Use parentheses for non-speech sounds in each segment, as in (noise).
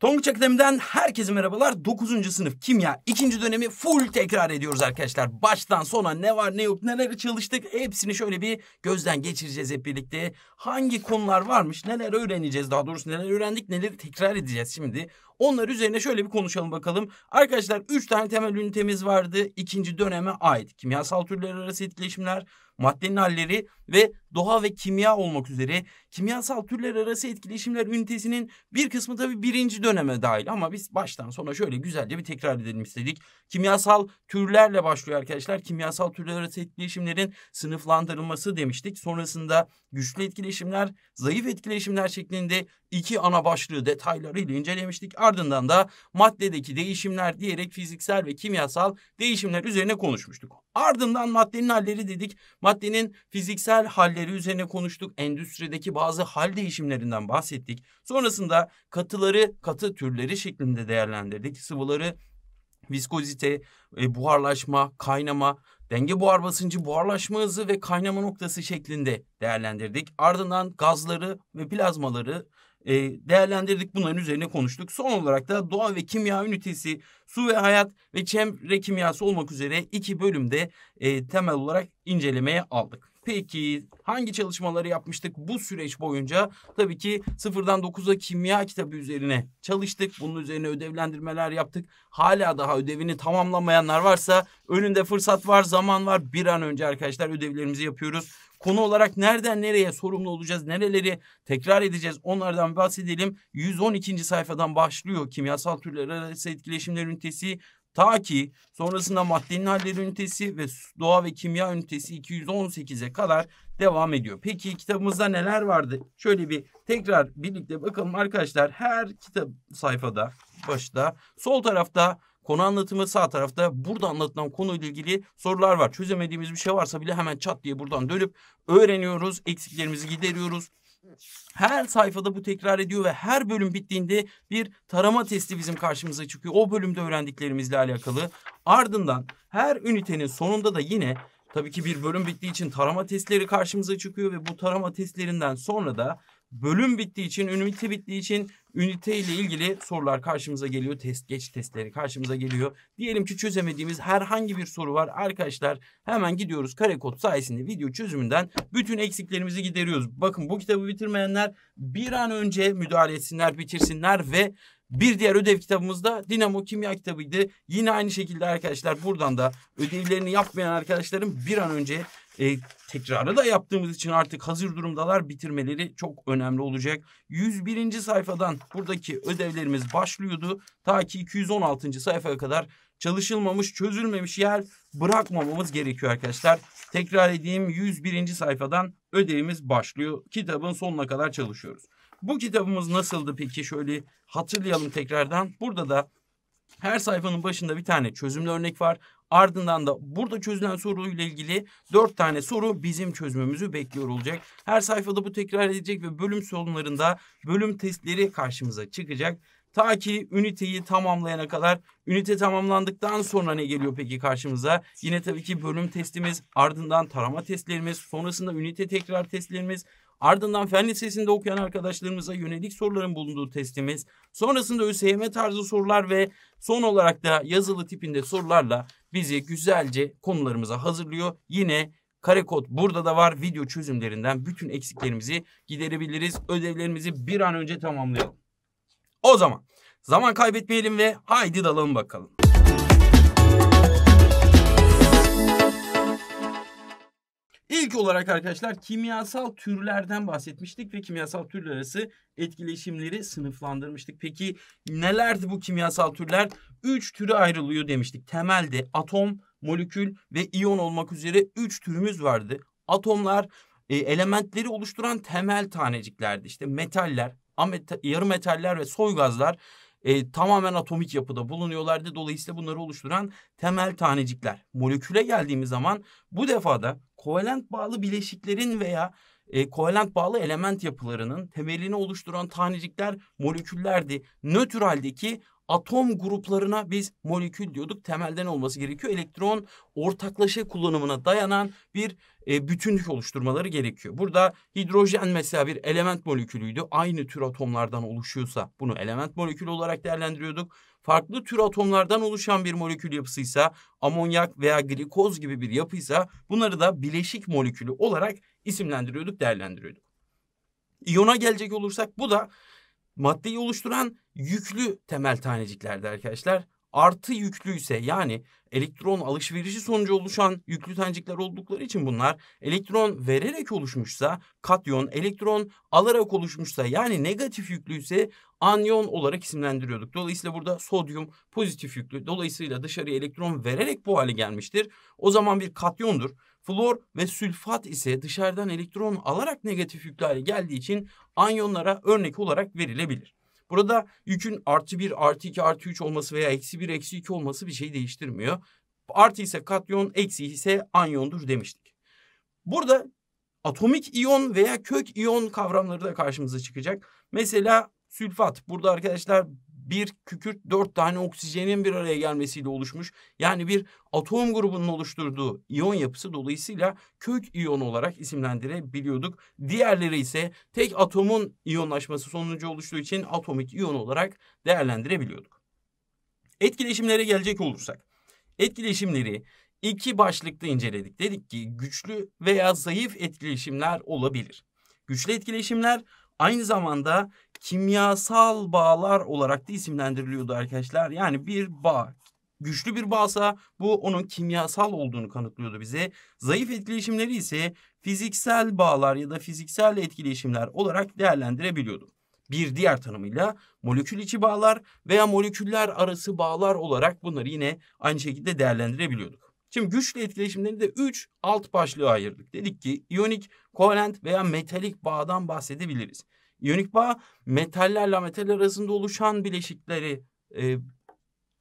Tonguç Akademi'den herkese merhabalar. 9. sınıf kimya 2. dönemi full tekrar ediyoruz arkadaşlar. Baştan sona ne var ne yok neler çalıştık hepsini şöyle bir gözden geçireceğiz hep birlikte. Hangi konular varmış neler öğreneceğiz daha doğrusu neler öğrendik neleri tekrar edeceğiz şimdi. Onlar üzerine şöyle bir konuşalım bakalım. Arkadaşlar 3 tane temel ünitemiz vardı. 2. döneme ait kimyasal türler arası etkileşimler, maddenin halleri ve doğa ve kimya olmak üzere kimyasal türler arası etkileşimler ünitesinin bir kısmı tabi birinci döneme dahil ama biz baştan sona şöyle güzelce bir tekrar edelim istedik. Kimyasal türlerle başlıyor arkadaşlar. Kimyasal türler arası etkileşimlerin sınıflandırılması demiştik. Sonrasında güçlü etkileşimler, zayıf etkileşimler şeklinde iki ana başlığı detaylarıyla incelemiştik. Ardından da maddedeki değişimler diyerek fiziksel ve kimyasal değişimler üzerine konuşmuştuk. Ardından maddenin halleri dedik. Maddenin fiziksel halleri üzerine konuştuk. Endüstrideki bazı hal değişimlerinden bahsettik. Sonrasında katıları katı türleri şeklinde değerlendirdik. Sıvıları viskozite, e, buharlaşma, kaynama, denge buhar basıncı, buharlaşma hızı ve kaynama noktası şeklinde değerlendirdik. Ardından gazları ve plazmaları e, değerlendirdik. Bunların üzerine konuştuk. Son olarak da doğa ve kimya ünitesi, su ve hayat ve çevre kimyası olmak üzere iki bölümde e, temel olarak incelemeye aldık. Peki hangi çalışmaları yapmıştık bu süreç boyunca? Tabii ki sıfırdan dokuz'a kimya kitabı üzerine çalıştık. Bunun üzerine ödevlendirmeler yaptık. Hala daha ödevini tamamlamayanlar varsa önünde fırsat var, zaman var. Bir an önce arkadaşlar ödevlerimizi yapıyoruz. Konu olarak nereden nereye sorumlu olacağız, nereleri tekrar edeceğiz onlardan bahsedelim. 112. sayfadan başlıyor kimyasal türler arası etkileşimler ünitesi. Ta ki sonrasında maddenin halleri ünitesi ve doğa ve kimya ünitesi 218'e kadar devam ediyor. Peki kitabımızda neler vardı? Şöyle bir tekrar birlikte bakalım arkadaşlar. Her kitap sayfada başta sol tarafta konu anlatımı sağ tarafta burada anlatılan konuyla ilgili sorular var. Çözemediğimiz bir şey varsa bile hemen çat diye buradan dönüp öğreniyoruz, eksiklerimizi gideriyoruz. Her sayfada bu tekrar ediyor ve her bölüm bittiğinde bir tarama testi bizim karşımıza çıkıyor. O bölümde öğrendiklerimizle alakalı. Ardından her ünitenin sonunda da yine tabii ki bir bölüm bittiği için tarama testleri karşımıza çıkıyor ve bu tarama testlerinden sonra da bölüm bittiği için, ünite bittiği için ünite ile ilgili sorular karşımıza geliyor. Test geç testleri karşımıza geliyor. Diyelim ki çözemediğimiz herhangi bir soru var. Arkadaşlar hemen gidiyoruz kare kod sayesinde video çözümünden bütün eksiklerimizi gideriyoruz. Bakın bu kitabı bitirmeyenler bir an önce müdahale etsinler, bitirsinler ve bir diğer ödev kitabımız da dinamo kimya kitabıydı. Yine aynı şekilde arkadaşlar buradan da ödevlerini yapmayan arkadaşların bir an önce e, tekrarı da yaptığımız için artık hazır durumdalar bitirmeleri çok önemli olacak. 101. sayfadan buradaki ödevlerimiz başlıyordu. Ta ki 216. sayfaya kadar çalışılmamış, çözülmemiş yer bırakmamamız gerekiyor arkadaşlar. Tekrar edeyim 101. sayfadan ödevimiz başlıyor. Kitabın sonuna kadar çalışıyoruz. Bu kitabımız nasıldı peki? Şöyle hatırlayalım tekrardan. Burada da her sayfanın başında bir tane çözümlü örnek var. Ardından da burada çözülen soruyla ilgili dört tane soru bizim çözümümüzü bekliyor olacak. Her sayfada bu tekrar edecek ve bölüm sonlarında bölüm testleri karşımıza çıkacak. Ta ki üniteyi tamamlayana kadar ünite tamamlandıktan sonra ne geliyor peki karşımıza? Yine tabii ki bölüm testimiz, ardından tarama testlerimiz, sonrasında ünite tekrar testlerimiz Ardından fen lisesinde okuyan arkadaşlarımıza yönelik soruların bulunduğu testimiz. Sonrasında ÖSYM tarzı sorular ve son olarak da yazılı tipinde sorularla bizi güzelce konularımıza hazırlıyor. Yine kare kod burada da var. Video çözümlerinden bütün eksiklerimizi giderebiliriz. Ödevlerimizi bir an önce tamamlayalım. O zaman zaman kaybetmeyelim ve haydi dalalım bakalım. İlk olarak arkadaşlar kimyasal türlerden bahsetmiştik ve kimyasal türler arası etkileşimleri sınıflandırmıştık. Peki nelerdi bu kimyasal türler? Üç türü ayrılıyor demiştik. Temelde atom, molekül ve iyon olmak üzere üç türümüz vardı. Atomlar e, elementleri oluşturan temel taneciklerdi. İşte metaller, ameta, yarı metaller ve soy gazlar e, tamamen atomik yapıda bulunuyorlardı. Dolayısıyla bunları oluşturan temel tanecikler. Moleküle geldiğimiz zaman bu defada kovalent bağlı bileşiklerin veya e, kovalent bağlı element yapılarının temelini oluşturan tanecikler moleküllerdi. Nötr haldeki atom gruplarına biz molekül diyorduk. Temelden olması gerekiyor. Elektron ortaklaşa kullanımına dayanan bir e, bütünlük oluşturmaları gerekiyor. Burada hidrojen mesela bir element molekülüydü. Aynı tür atomlardan oluşuyorsa bunu element molekülü olarak değerlendiriyorduk. Farklı tür atomlardan oluşan bir molekül yapısıysa amonyak veya glikoz gibi bir yapıysa bunları da bileşik molekülü olarak isimlendiriyorduk, değerlendiriyorduk. İyona gelecek olursak bu da maddeyi oluşturan yüklü temel taneciklerdi arkadaşlar. Artı yüklü ise yani elektron alışverişi sonucu oluşan yüklü tanecikler oldukları için bunlar elektron vererek oluşmuşsa katyon, elektron alarak oluşmuşsa yani negatif yüklü ise anyon olarak isimlendiriyorduk. Dolayısıyla burada sodyum pozitif yüklü dolayısıyla dışarıya elektron vererek bu hale gelmiştir. O zaman bir katyondur. Flor ve sülfat ise dışarıdan elektron alarak negatif yüklü hale geldiği için anyonlara örnek olarak verilebilir. Burada yükün artı 1, artı 2, artı 3 olması veya eksi 1, eksi 2 olması bir şey değiştirmiyor. Artı ise katyon, eksi ise anyondur demiştik. Burada atomik iyon veya kök iyon kavramları da karşımıza çıkacak. Mesela sülfat. Burada arkadaşlar bir kükürt dört tane oksijenin bir araya gelmesiyle oluşmuş. Yani bir atom grubunun oluşturduğu iyon yapısı dolayısıyla kök iyon olarak isimlendirebiliyorduk. Diğerleri ise tek atomun iyonlaşması sonucu oluştuğu için atomik iyon olarak değerlendirebiliyorduk. Etkileşimlere gelecek olursak. Etkileşimleri iki başlıkta inceledik. Dedik ki güçlü veya zayıf etkileşimler olabilir. Güçlü etkileşimler Aynı zamanda kimyasal bağlar olarak da isimlendiriliyordu arkadaşlar. Yani bir bağ güçlü bir bağsa bu onun kimyasal olduğunu kanıtlıyordu bize. Zayıf etkileşimleri ise fiziksel bağlar ya da fiziksel etkileşimler olarak değerlendirebiliyordu. Bir diğer tanımıyla molekül içi bağlar veya moleküller arası bağlar olarak bunları yine aynı şekilde değerlendirebiliyorduk. Şimdi güçlü etkileşimlerinde de 3 alt başlığa ayırdık. Dedik ki iyonik, kovalent veya metalik bağdan bahsedebiliriz. İyonik bağ metallerle metaller arasında oluşan bileşikleri e,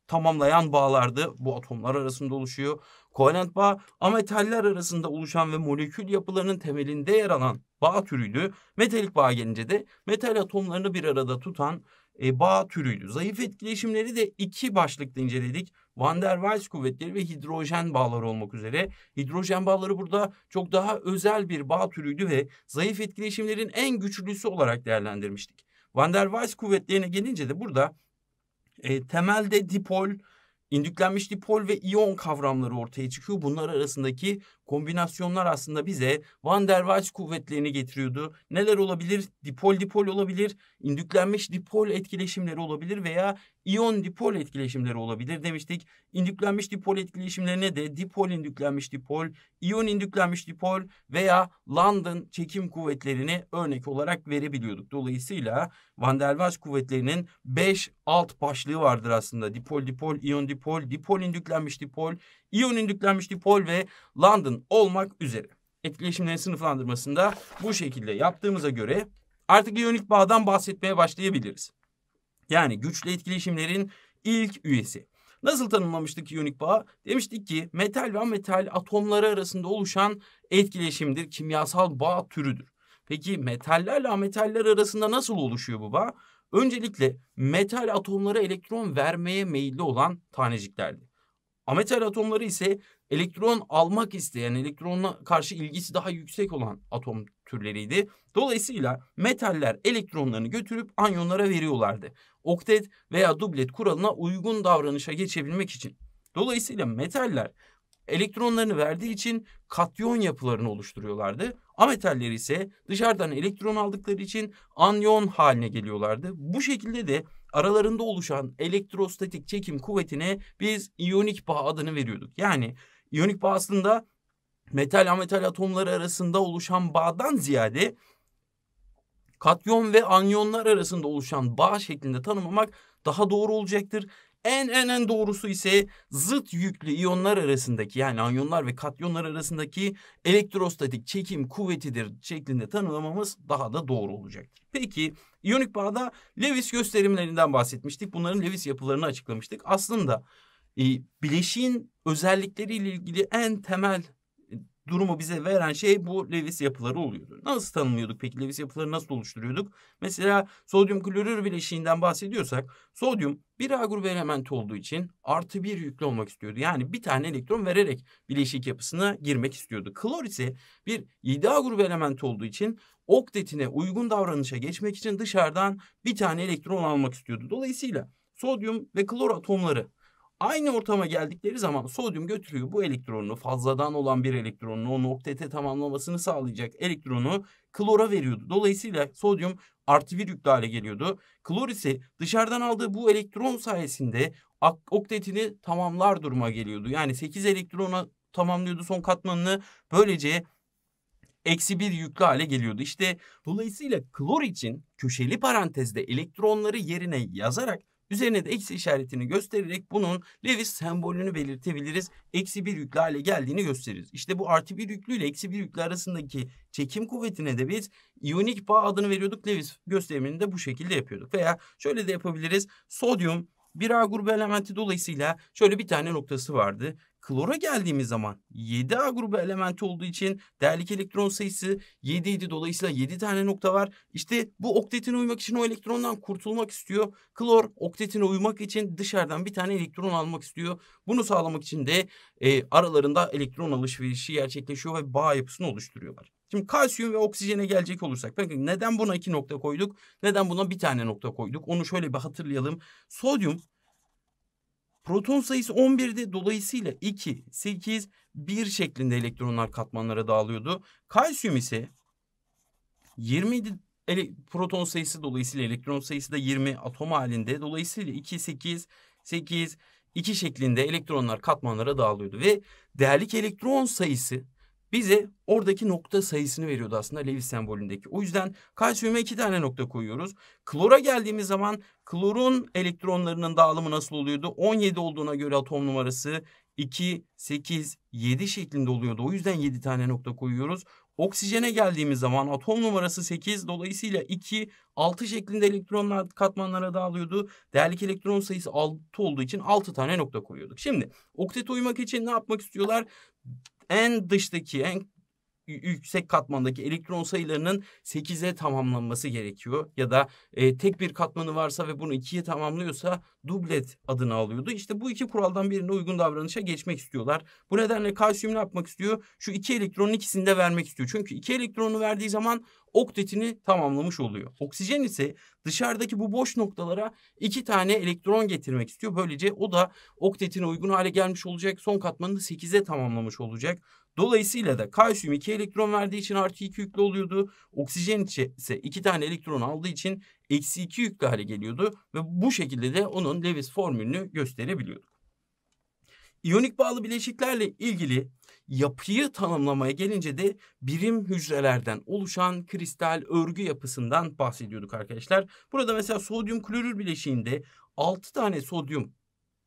tamamlayan bağlardı. Bu atomlar arasında oluşuyor. Kovalent bağ ametaller arasında oluşan ve molekül yapılarının temelinde yer alan bağ türüydü. Metalik bağ gelince de metal atomlarını bir arada tutan e, bağ türüydü. Zayıf etkileşimleri de iki başlıkta inceledik. Van der Waals kuvvetleri ve hidrojen bağları olmak üzere. Hidrojen bağları burada çok daha özel bir bağ türüydü ve zayıf etkileşimlerin en güçlüsü olarak değerlendirmiştik. Van der Waals kuvvetlerine gelince de burada e, temelde dipol, indüklenmiş dipol ve iyon kavramları ortaya çıkıyor. Bunlar arasındaki kombinasyonlar aslında bize Van der Waals kuvvetlerini getiriyordu. Neler olabilir? Dipol dipol olabilir, indüklenmiş dipol etkileşimleri olabilir veya iyon dipol etkileşimleri olabilir demiştik. İndüklenmiş dipol etkileşimlerine de dipol indüklenmiş dipol, iyon indüklenmiş dipol veya London çekim kuvvetlerini örnek olarak verebiliyorduk. Dolayısıyla Van der Waals kuvvetlerinin 5 alt başlığı vardır aslında. Dipol dipol, iyon dipol, dipol indüklenmiş dipol, İyon nükleer dipol ve London olmak üzere. Etkileşimlerin sınıflandırmasında bu şekilde yaptığımıza göre artık iyonik bağdan bahsetmeye başlayabiliriz. Yani güçlü etkileşimlerin ilk üyesi. Nasıl tanımlamıştık iyonik bağı? Demiştik ki metal ve metal atomları arasında oluşan etkileşimdir, kimyasal bağ türüdür. Peki metallerle metaller arasında nasıl oluşuyor bu bağ? Öncelikle metal atomlara elektron vermeye meyilli olan taneciklerdi. Ametal atomları ise elektron almak isteyen, elektronla karşı ilgisi daha yüksek olan atom türleriydi. Dolayısıyla metaller elektronlarını götürüp anyonlara veriyorlardı. Oktet veya dublet kuralına uygun davranışa geçebilmek için. Dolayısıyla metaller elektronlarını verdiği için katyon yapılarını oluşturuyorlardı. Ametaller ise dışarıdan elektron aldıkları için anyon haline geliyorlardı. Bu şekilde de aralarında oluşan elektrostatik çekim kuvvetine biz iyonik bağ adını veriyorduk. Yani iyonik bağ aslında metal ametal atomları arasında oluşan bağdan ziyade katyon ve anyonlar arasında oluşan bağ şeklinde tanımlamak daha doğru olacaktır. En en en doğrusu ise zıt yüklü iyonlar arasındaki yani anyonlar ve katyonlar arasındaki elektrostatik çekim kuvvetidir şeklinde tanımlamamız daha da doğru olacaktır. Peki iyonik bağda Lewis gösterimlerinden bahsetmiştik. Bunların Lewis yapılarını açıklamıştık. Aslında e, bileşiğin özellikleriyle ilgili en temel durumu bize veren şey bu Lewis yapıları oluyordu. Nasıl tanımlıyorduk peki Lewis yapıları nasıl oluşturuyorduk? Mesela sodyum klorür bileşiğinden bahsediyorsak sodyum bir A grubu elementi olduğu için artı bir yüklü olmak istiyordu. Yani bir tane elektron vererek bileşik yapısına girmek istiyordu. Klor ise bir 7A grubu elementi olduğu için oktetine uygun davranışa geçmek için dışarıdan bir tane elektron almak istiyordu. Dolayısıyla sodyum ve klor atomları Aynı ortama geldikleri zaman sodyum götürüyor bu elektronunu fazladan olan bir elektronunu o noktete tamamlamasını sağlayacak elektronu klora veriyordu. Dolayısıyla sodyum artı bir yüklü hale geliyordu. Klor ise dışarıdan aldığı bu elektron sayesinde oktetini tamamlar duruma geliyordu. Yani 8 elektrona tamamlıyordu son katmanını. Böylece eksi bir yüklü hale geliyordu. İşte dolayısıyla klor için köşeli parantezde elektronları yerine yazarak Üzerine de eksi işaretini göstererek bunun Lewis sembolünü belirtebiliriz. Eksi bir yüklü hale geldiğini gösteririz. İşte bu artı bir yüklü ile eksi bir yüklü arasındaki çekim kuvvetine de biz iyonik bağ adını veriyorduk. Lewis gösterimini de bu şekilde yapıyorduk. Veya şöyle de yapabiliriz. Sodyum bir A grubu elementi dolayısıyla şöyle bir tane noktası vardı. Klora geldiğimiz zaman 7A grubu elementi olduğu için değerlik elektron sayısı 7 idi. Dolayısıyla 7 tane nokta var. İşte bu oktetine uymak için o elektrondan kurtulmak istiyor. Klor oktetine uymak için dışarıdan bir tane elektron almak istiyor. Bunu sağlamak için de e, aralarında elektron alışverişi gerçekleşiyor ve bağ yapısını oluşturuyorlar. Şimdi kalsiyum ve oksijene gelecek olursak. Peki neden buna iki nokta koyduk? Neden buna bir tane nokta koyduk? Onu şöyle bir hatırlayalım. Sodyum proton sayısı 11'di. Dolayısıyla 2, 8, 1 şeklinde elektronlar katmanlara dağılıyordu. Kalsiyum ise 20 proton sayısı dolayısıyla elektron sayısı da 20 atom halinde. Dolayısıyla 2, 8, 8, 2 şeklinde elektronlar katmanlara dağılıyordu. Ve değerlik elektron sayısı bize oradaki nokta sayısını veriyordu aslında Lewis sembolündeki. O yüzden kalsiyuma iki tane nokta koyuyoruz. Klora geldiğimiz zaman klorun elektronlarının dağılımı nasıl oluyordu? 17 olduğuna göre atom numarası 2, 8, 7 şeklinde oluyordu. O yüzden 7 tane nokta koyuyoruz. Oksijene geldiğimiz zaman atom numarası 8 dolayısıyla 2, 6 şeklinde elektronlar katmanlara dağılıyordu. Değerlik elektron sayısı 6 olduğu için 6 tane nokta koyuyorduk. Şimdi oktete uymak için ne yapmak istiyorlar? en dıştaki en yüksek katmandaki elektron sayılarının 8'e tamamlanması gerekiyor. Ya da e, tek bir katmanı varsa ve bunu 2'ye tamamlıyorsa dublet adını alıyordu. İşte bu iki kuraldan birine uygun davranışa geçmek istiyorlar. Bu nedenle kalsiyum ne yapmak istiyor? Şu iki elektronun ikisini de vermek istiyor. Çünkü iki elektronu verdiği zaman oktetini tamamlamış oluyor. Oksijen ise dışarıdaki bu boş noktalara iki tane elektron getirmek istiyor. Böylece o da oktetine uygun hale gelmiş olacak. Son katmanını 8'e tamamlamış olacak. Dolayısıyla da kalsiyum 2 elektron verdiği için artı 2 yüklü oluyordu. Oksijen ise 2 tane elektron aldığı için eksi 2 yüklü hale geliyordu. Ve bu şekilde de onun Lewis formülünü gösterebiliyorduk. İyonik bağlı bileşiklerle ilgili yapıyı tanımlamaya gelince de birim hücrelerden oluşan kristal örgü yapısından bahsediyorduk arkadaşlar. Burada mesela sodyum klorür bileşiğinde 6 tane sodyum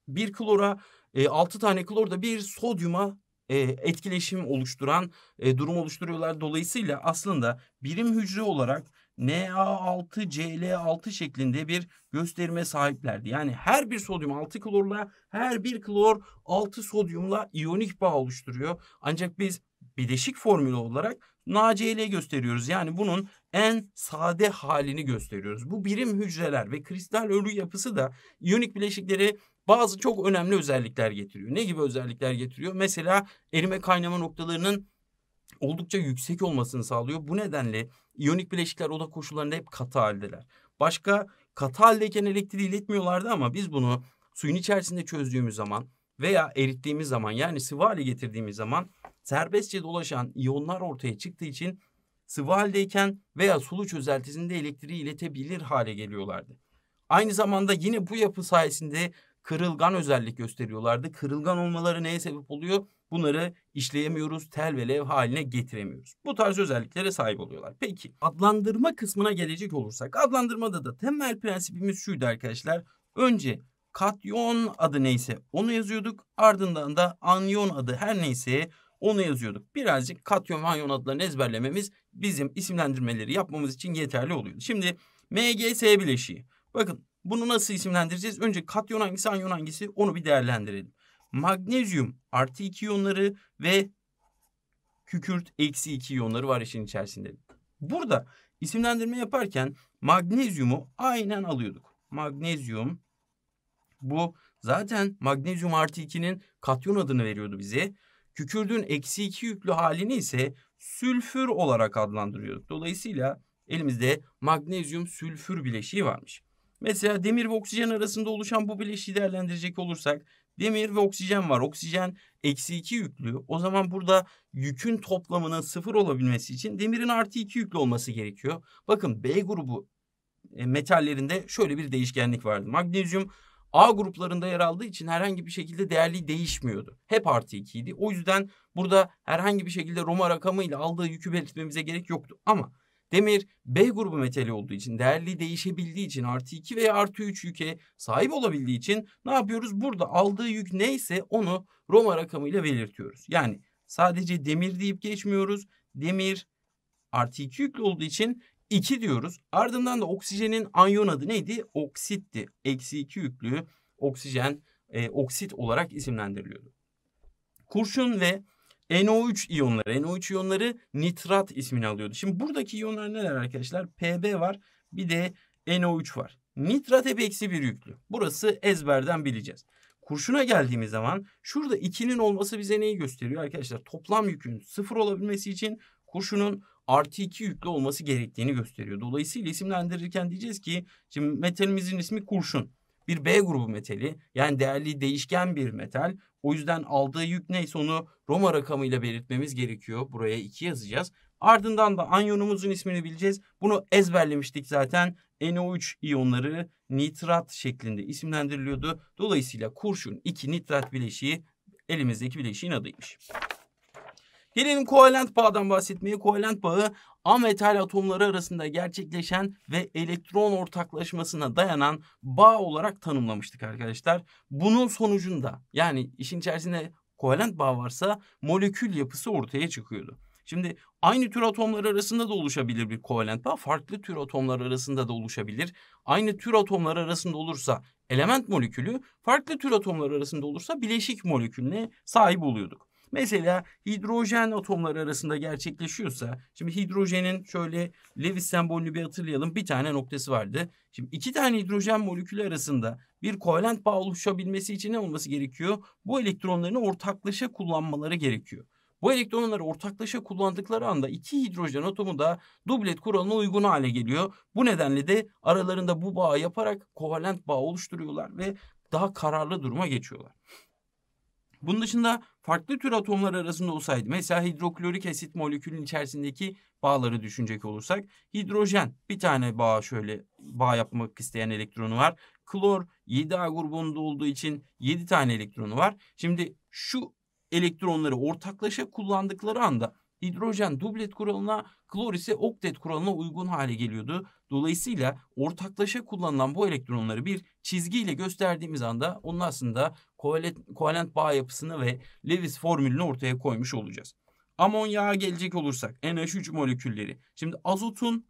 bir klora, 6 e, tane klor da bir sodyuma e, etkileşim oluşturan e, durum oluşturuyorlar. Dolayısıyla aslında birim hücre olarak Na6Cl6 şeklinde bir gösterime sahiplerdi. Yani her bir sodyum 6 klorla her bir klor 6 sodyumla iyonik bağ oluşturuyor. Ancak biz bileşik formülü olarak Naci gösteriyoruz. Yani bunun en sade halini gösteriyoruz. Bu birim hücreler ve kristal ölü yapısı da iyonik bileşikleri bazı çok önemli özellikler getiriyor. Ne gibi özellikler getiriyor? Mesela erime kaynama noktalarının oldukça yüksek olmasını sağlıyor. Bu nedenle iyonik bileşikler oda koşullarında hep katı haldeler. Başka katı haldeyken elektriği iletmiyorlardı ama biz bunu suyun içerisinde çözdüğümüz zaman veya erittiğimiz zaman yani sıvı hale getirdiğimiz zaman serbestçe dolaşan iyonlar ortaya çıktığı için sıvı haldeyken veya sulu çözeltisinde elektriği iletebilir hale geliyorlardı. Aynı zamanda yine bu yapı sayesinde kırılgan özellik gösteriyorlardı. Kırılgan olmaları neye sebep oluyor? Bunları işleyemiyoruz, tel ve lev haline getiremiyoruz. Bu tarz özelliklere sahip oluyorlar. Peki adlandırma kısmına gelecek olursak adlandırmada da temel prensibimiz şuydu arkadaşlar. Önce katyon adı neyse onu yazıyorduk. Ardından da anyon adı her neyse onu yazıyorduk. Birazcık katyon ve anyon adlarını ezberlememiz bizim isimlendirmeleri yapmamız için yeterli oluyordu. Şimdi MGS bileşiği. Bakın bunu nasıl isimlendireceğiz? Önce katyon hangisi, anyon hangisi onu bir değerlendirelim. Magnezyum artı iki iyonları ve kükürt eksi iki iyonları var işin içerisinde. Burada isimlendirme yaparken magnezyumu aynen alıyorduk. Magnezyum bu zaten magnezyum artı 2'nin katyon adını veriyordu bize. Kükürdün eksi 2 yüklü halini ise sülfür olarak adlandırıyorduk. Dolayısıyla elimizde magnezyum sülfür bileşiği varmış. Mesela demir ve oksijen arasında oluşan bu bileşiği değerlendirecek olursak demir ve oksijen var. Oksijen eksi 2 yüklü. O zaman burada yükün toplamının sıfır olabilmesi için demirin artı 2 yüklü olması gerekiyor. Bakın B grubu e, metallerinde şöyle bir değişkenlik vardı. Magnezyum A gruplarında yer aldığı için herhangi bir şekilde değerli değişmiyordu. Hep artı 2 idi. O yüzden burada herhangi bir şekilde Roma rakamıyla aldığı yükü belirtmemize gerek yoktu. Ama demir B grubu metali olduğu için değerli değişebildiği için artı 2 veya artı 3 yüke sahip olabildiği için ne yapıyoruz? Burada aldığı yük neyse onu Roma rakamıyla belirtiyoruz. Yani sadece demir deyip geçmiyoruz. Demir artı 2 yüklü olduğu için 2 diyoruz. Ardından da oksijenin anyon adı neydi? Oksitti. Eksi 2 yüklü oksijen e, oksit olarak isimlendiriliyordu. Kurşun ve NO3 iyonları, NO3 iyonları nitrat ismini alıyordu. Şimdi buradaki iyonlar neler arkadaşlar? Pb var bir de NO3 var. Nitrat hep eksi 1 yüklü. Burası ezberden bileceğiz. Kurşuna geldiğimiz zaman şurada 2'nin olması bize neyi gösteriyor arkadaşlar? Toplam yükün sıfır olabilmesi için kurşunun artı 2 yüklü olması gerektiğini gösteriyor. Dolayısıyla isimlendirirken diyeceğiz ki şimdi metalimizin ismi kurşun. Bir B grubu metali yani değerli değişken bir metal. O yüzden aldığı yük neyse onu Roma rakamıyla belirtmemiz gerekiyor. Buraya 2 yazacağız. Ardından da anyonumuzun ismini bileceğiz. Bunu ezberlemiştik zaten. NO3 iyonları nitrat şeklinde isimlendiriliyordu. Dolayısıyla kurşun 2 nitrat bileşiği elimizdeki bileşiğin adıymış. Gelelim kovalent bağdan bahsetmeyi Kovalent bağı ametal atomları arasında gerçekleşen ve elektron ortaklaşmasına dayanan bağ olarak tanımlamıştık arkadaşlar. Bunun sonucunda yani işin içerisinde kovalent bağ varsa molekül yapısı ortaya çıkıyordu. Şimdi aynı tür atomlar arasında da oluşabilir bir kovalent bağ, farklı tür atomlar arasında da oluşabilir. Aynı tür atomlar arasında olursa element molekülü, farklı tür atomlar arasında olursa bileşik molekülüne sahip oluyorduk. Mesela hidrojen atomları arasında gerçekleşiyorsa şimdi hidrojenin şöyle Lewis sembolünü bir hatırlayalım. Bir tane noktası vardı. Şimdi iki tane hidrojen molekülü arasında bir kovalent bağ oluşabilmesi için ne olması gerekiyor? Bu elektronlarını ortaklaşa kullanmaları gerekiyor. Bu elektronları ortaklaşa kullandıkları anda iki hidrojen atomu da dublet kuralına uygun hale geliyor. Bu nedenle de aralarında bu bağı yaparak kovalent bağ oluşturuyorlar ve daha kararlı duruma geçiyorlar. Bunun dışında farklı tür atomlar arasında olsaydı mesela hidroklorik asit molekülün içerisindeki bağları düşünecek olursak hidrojen bir tane bağ şöyle bağ yapmak isteyen elektronu var. Klor 7A grubunda olduğu için 7 tane elektronu var. Şimdi şu elektronları ortaklaşa kullandıkları anda hidrojen dublet kuralına, klor ise oktet kuralına uygun hale geliyordu. Dolayısıyla ortaklaşa kullanılan bu elektronları bir çizgiyle gösterdiğimiz anda onun aslında kovalent, kovalent bağ yapısını ve Lewis formülünü ortaya koymuş olacağız. Amonyağa gelecek olursak NH3 molekülleri. Şimdi azotun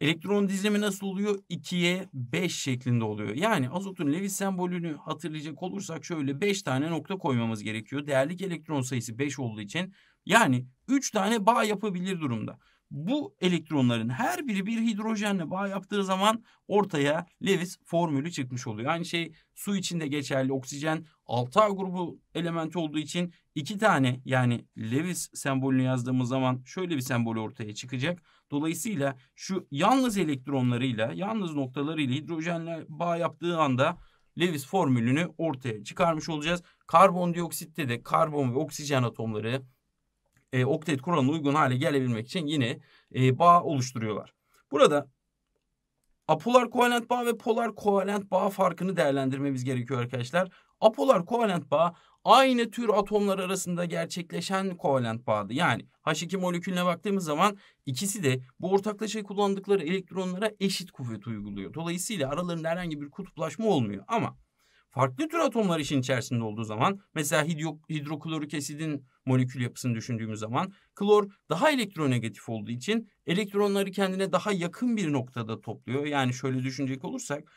elektron dizilimi nasıl oluyor? 2'ye 5 şeklinde oluyor. Yani azotun Lewis sembolünü hatırlayacak olursak şöyle 5 tane nokta koymamız gerekiyor. Değerlik elektron sayısı 5 olduğu için yani 3 tane bağ yapabilir durumda. Bu elektronların her biri bir hidrojenle bağ yaptığı zaman ortaya Lewis formülü çıkmış oluyor. Aynı şey su içinde geçerli oksijen 6A grubu elementi olduğu için iki tane yani Lewis sembolünü yazdığımız zaman şöyle bir sembol ortaya çıkacak. Dolayısıyla şu yalnız elektronlarıyla yalnız noktalarıyla hidrojenle bağ yaptığı anda Lewis formülünü ortaya çıkarmış olacağız. Karbondioksitte de karbon ve oksijen atomları e, oktet kuralına uygun hale gelebilmek için yine e, bağ oluşturuyorlar. Burada apolar kovalent bağ ve polar kovalent bağ farkını değerlendirmemiz gerekiyor arkadaşlar. Apolar kovalent bağ aynı tür atomlar arasında gerçekleşen kovalent bağdı. Yani H2 molekülüne baktığımız zaman ikisi de bu ortaklaşa kullandıkları elektronlara eşit kuvvet uyguluyor. Dolayısıyla aralarında herhangi bir kutuplaşma olmuyor ama farklı tür atomlar işin içerisinde olduğu zaman mesela hidro, hidroklorik asidin molekül yapısını düşündüğümüz zaman klor daha elektronegatif olduğu için elektronları kendine daha yakın bir noktada topluyor. Yani şöyle düşünecek olursak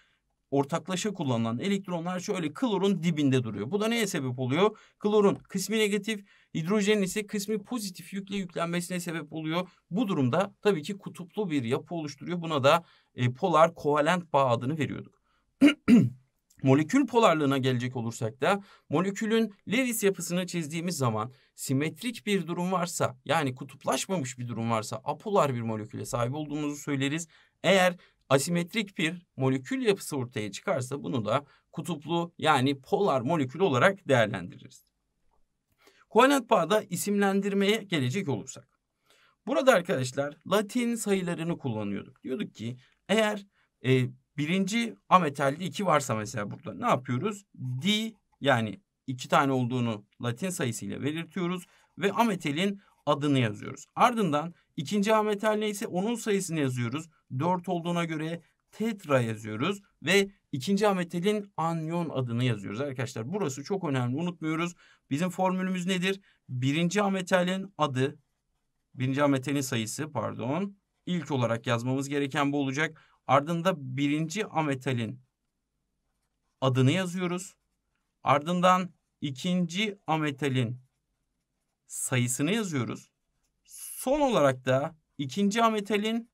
ortaklaşa kullanılan elektronlar şöyle klorun dibinde duruyor. Bu da neye sebep oluyor? Klorun kısmi negatif, hidrojenin ise kısmi pozitif yükle yüklenmesine sebep oluyor. Bu durumda tabii ki kutuplu bir yapı oluşturuyor. Buna da e, polar kovalent bağ adını veriyorduk. (clears throat) Molekül polarlığına gelecek olursak da molekülün Lewis yapısını çizdiğimiz zaman simetrik bir durum varsa yani kutuplaşmamış bir durum varsa apolar bir moleküle sahip olduğumuzu söyleriz. Eğer asimetrik bir molekül yapısı ortaya çıkarsa bunu da kutuplu yani polar molekül olarak değerlendiririz. Koinat bağda isimlendirmeye gelecek olursak. Burada arkadaşlar Latin sayılarını kullanıyorduk. Diyorduk ki eğer e, birinci ametalli iki varsa mesela burada ne yapıyoruz? D yani iki tane olduğunu Latin sayısıyla belirtiyoruz ve ametelin adını yazıyoruz. Ardından ikinci ametal neyse onun sayısını yazıyoruz. dört olduğuna göre tetra yazıyoruz ve ikinci ametelin anyon adını yazıyoruz. Arkadaşlar burası çok önemli unutmuyoruz. Bizim formülümüz nedir? Birinci ametalin adı, birinci ametelin sayısı pardon ilk olarak yazmamız gereken bu olacak. Ardında birinci ametalin adını yazıyoruz. Ardından ikinci ametalin sayısını yazıyoruz. Son olarak da ikinci ametalin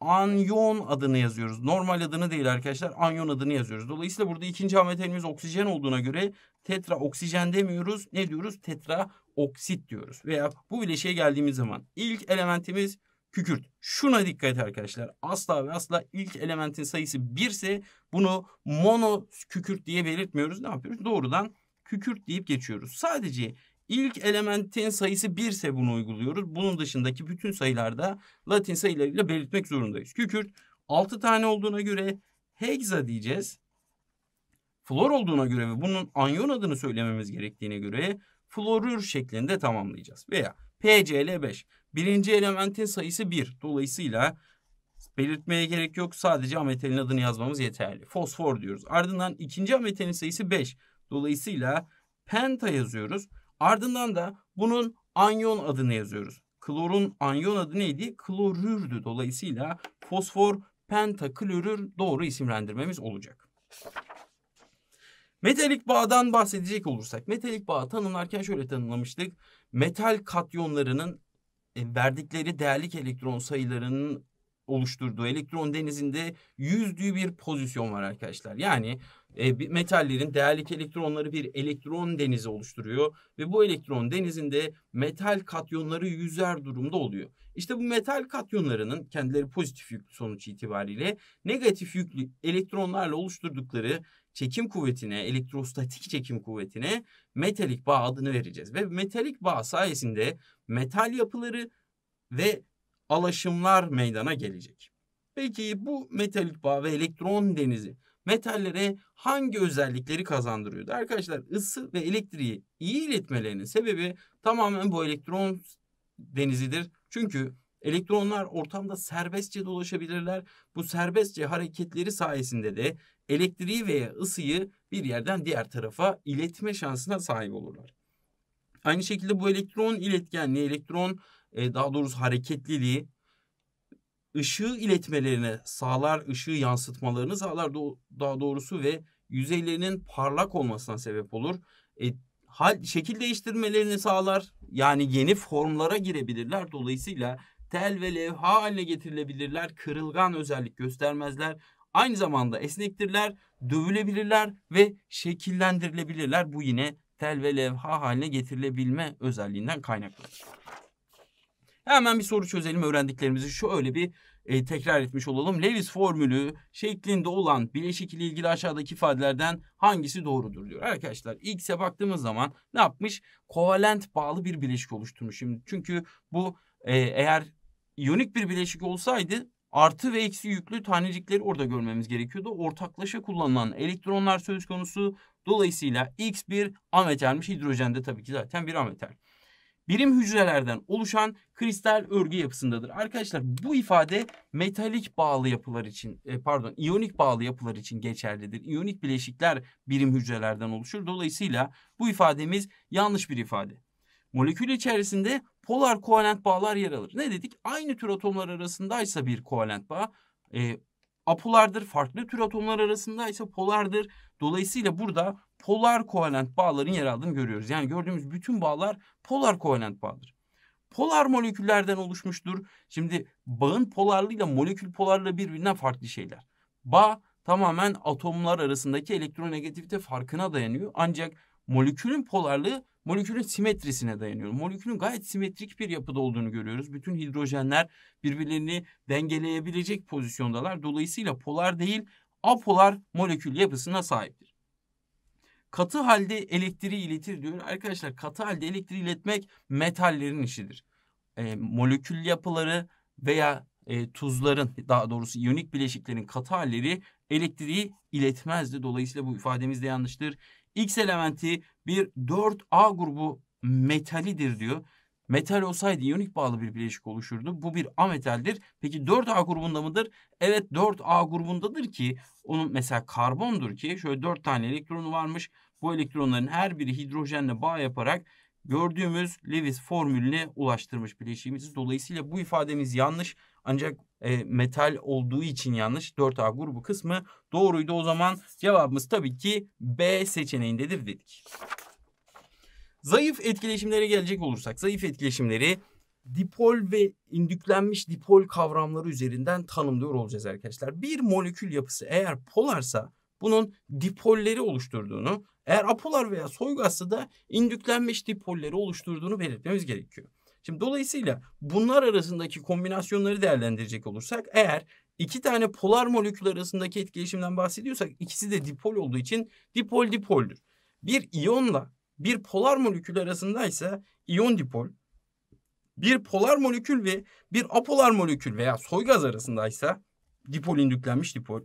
anyon adını yazıyoruz. Normal adını değil arkadaşlar anyon adını yazıyoruz. Dolayısıyla burada ikinci ametalimiz oksijen olduğuna göre tetra oksijen demiyoruz. Ne diyoruz? Tetra oksit diyoruz. Veya bu bileşiğe geldiğimiz zaman ilk elementimiz kükürt. Şuna dikkat arkadaşlar. Asla ve asla ilk elementin sayısı 1 ise bunu mono kükürt diye belirtmiyoruz. Ne yapıyoruz? Doğrudan kükürt deyip geçiyoruz. Sadece ilk elementin sayısı 1 ise bunu uyguluyoruz. Bunun dışındaki bütün sayılarda Latin sayılarıyla belirtmek zorundayız. Kükürt 6 tane olduğuna göre hexa diyeceğiz. Flor olduğuna göre ve bunun anyon adını söylememiz gerektiğine göre florür şeklinde tamamlayacağız. Veya PCL5. Birinci elementin sayısı 1. Dolayısıyla belirtmeye gerek yok. Sadece ametelin adını yazmamız yeterli. Fosfor diyoruz. Ardından ikinci ametelin sayısı 5. Dolayısıyla penta yazıyoruz. Ardından da bunun anyon adını yazıyoruz. Klorun anyon adı neydi? Klorürdü. Dolayısıyla fosfor penta klorür doğru isimlendirmemiz olacak. Metalik bağdan bahsedecek olursak, metalik bağ tanımlarken şöyle tanımlamıştık. Metal katyonlarının e, verdikleri değerlik elektron sayılarının oluşturduğu elektron denizinde yüzdüğü bir pozisyon var arkadaşlar. Yani e, metallerin değerlik elektronları bir elektron denizi oluşturuyor ve bu elektron denizinde metal katyonları yüzer durumda oluyor. İşte bu metal katyonlarının kendileri pozitif yüklü sonuç itibariyle negatif yüklü elektronlarla oluşturdukları çekim kuvvetine, elektrostatik çekim kuvvetine metalik bağ adını vereceğiz. Ve metalik bağ sayesinde metal yapıları ve alaşımlar meydana gelecek. Peki bu metalik bağ ve elektron denizi metallere hangi özellikleri kazandırıyordu? Arkadaşlar ısı ve elektriği iyi iletmelerinin sebebi tamamen bu elektron denizidir. Çünkü elektronlar ortamda serbestçe dolaşabilirler. Bu serbestçe hareketleri sayesinde de elektriği veya ısıyı bir yerden diğer tarafa iletme şansına sahip olurlar. Aynı şekilde bu elektron iletkenliği, elektron e, daha doğrusu hareketliliği ışığı iletmelerini sağlar, ışığı yansıtmalarını sağlar daha doğrusu ve yüzeylerinin parlak olmasına sebep olur. E, hal, şekil değiştirmelerini sağlar. Yani yeni formlara girebilirler. Dolayısıyla tel ve levha haline getirilebilirler. Kırılgan özellik göstermezler. Aynı zamanda esnektirler, dövülebilirler ve şekillendirilebilirler. Bu yine tel ve levha haline getirilebilme özelliğinden kaynaklanır. Hemen bir soru çözelim öğrendiklerimizi. Şöyle bir e, tekrar etmiş olalım. Lewis formülü şeklinde olan bileşik ile ilgili aşağıdaki ifadelerden hangisi doğrudur diyor. Arkadaşlar X'e baktığımız zaman ne yapmış? Kovalent bağlı bir bileşik oluşturmuş. Şimdi çünkü bu e, eğer iyonik bir bileşik olsaydı artı ve eksi yüklü tanecikleri orada görmemiz gerekiyordu. Ortaklaşa kullanılan elektronlar söz konusu. Dolayısıyla X bir ametalmiş. Hidrojende tabii ki zaten bir ametal. Birim hücrelerden oluşan kristal örgü yapısındadır. Arkadaşlar bu ifade metalik bağlı yapılar için e, pardon iyonik bağlı yapılar için geçerlidir. İyonik bileşikler birim hücrelerden oluşur. Dolayısıyla bu ifademiz yanlış bir ifade. Molekül içerisinde polar kovalent bağlar yer alır. Ne dedik? Aynı tür atomlar arasındaysa bir kovalent bağ e, apolardır. Farklı tür atomlar arasındaysa polardır. Dolayısıyla burada polar kovalent bağların yer aldığını görüyoruz. Yani gördüğümüz bütün bağlar polar kovalent bağdır. Polar moleküllerden oluşmuştur. Şimdi bağın polarlığıyla molekül polarlığı birbirinden farklı şeyler. Bağ tamamen atomlar arasındaki elektronegativite farkına dayanıyor. Ancak molekülün polarlığı molekülün simetrisine dayanıyor. Molekülün gayet simetrik bir yapıda olduğunu görüyoruz. Bütün hidrojenler birbirlerini dengeleyebilecek pozisyondalar. Dolayısıyla polar değil apolar molekül yapısına sahiptir. Katı halde elektriği iletir diyor. Arkadaşlar katı halde elektriği iletmek metallerin işidir. E, molekül yapıları veya e, tuzların daha doğrusu iyonik bileşiklerin katı halleri elektriği iletmezdi. Dolayısıyla bu ifademiz de yanlıştır. X elementi bir 4A grubu metalidir diyor. Metal olsaydı iyonik bağlı bir bileşik oluşurdu. Bu bir A metaldir. Peki 4A grubunda mıdır? Evet 4A grubundadır ki onun mesela karbondur ki şöyle 4 tane elektronu varmış. Bu elektronların her biri hidrojenle bağ yaparak gördüğümüz Lewis formülüne ulaştırmış bileşiğimizi. Dolayısıyla bu ifademiz yanlış. Ancak e, metal olduğu için yanlış. 4A grubu kısmı doğruydu. O zaman cevabımız tabii ki B seçeneğindedir dedik. Zayıf etkileşimlere gelecek olursak zayıf etkileşimleri dipol ve indüklenmiş dipol kavramları üzerinden tanımlıyor olacağız arkadaşlar. Bir molekül yapısı eğer polarsa bunun dipolleri oluşturduğunu, eğer apolar veya soygazsa da indüklenmiş dipolleri oluşturduğunu belirtmemiz gerekiyor. Şimdi dolayısıyla bunlar arasındaki kombinasyonları değerlendirecek olursak eğer iki tane polar molekül arasındaki etkileşimden bahsediyorsak ikisi de dipol olduğu için dipol dipoldür. Bir iyonla bir polar molekül arasındaysa iyon dipol, bir polar molekül ve bir apolar molekül veya soygaz arasındaysa dipol indüklenmiş dipol,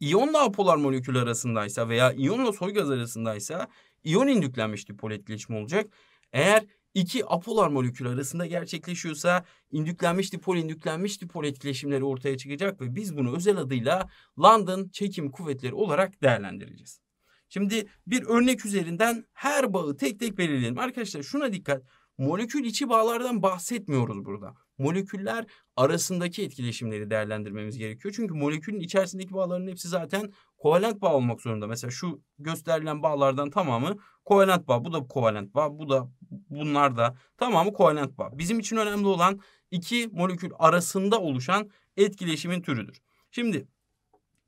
İyonla apolar molekül arasındaysa veya iyonla soygaz arasındaysa iyon indüklenmiş dipol etkileşimi olacak. Eğer iki apolar molekül arasında gerçekleşiyorsa indüklenmiş dipol indüklenmiş dipol etkileşimleri ortaya çıkacak ve biz bunu özel adıyla London çekim kuvvetleri olarak değerlendireceğiz. Şimdi bir örnek üzerinden her bağı tek tek belirleyelim. Arkadaşlar şuna dikkat. Molekül içi bağlardan bahsetmiyoruz burada. Moleküller arasındaki etkileşimleri değerlendirmemiz gerekiyor. Çünkü molekülün içerisindeki bağların hepsi zaten kovalent bağ olmak zorunda. Mesela şu gösterilen bağlardan tamamı kovalent bağ. Bu da kovalent bağ, bu da bunlar da tamamı kovalent bağ. Bizim için önemli olan iki molekül arasında oluşan etkileşimin türüdür. Şimdi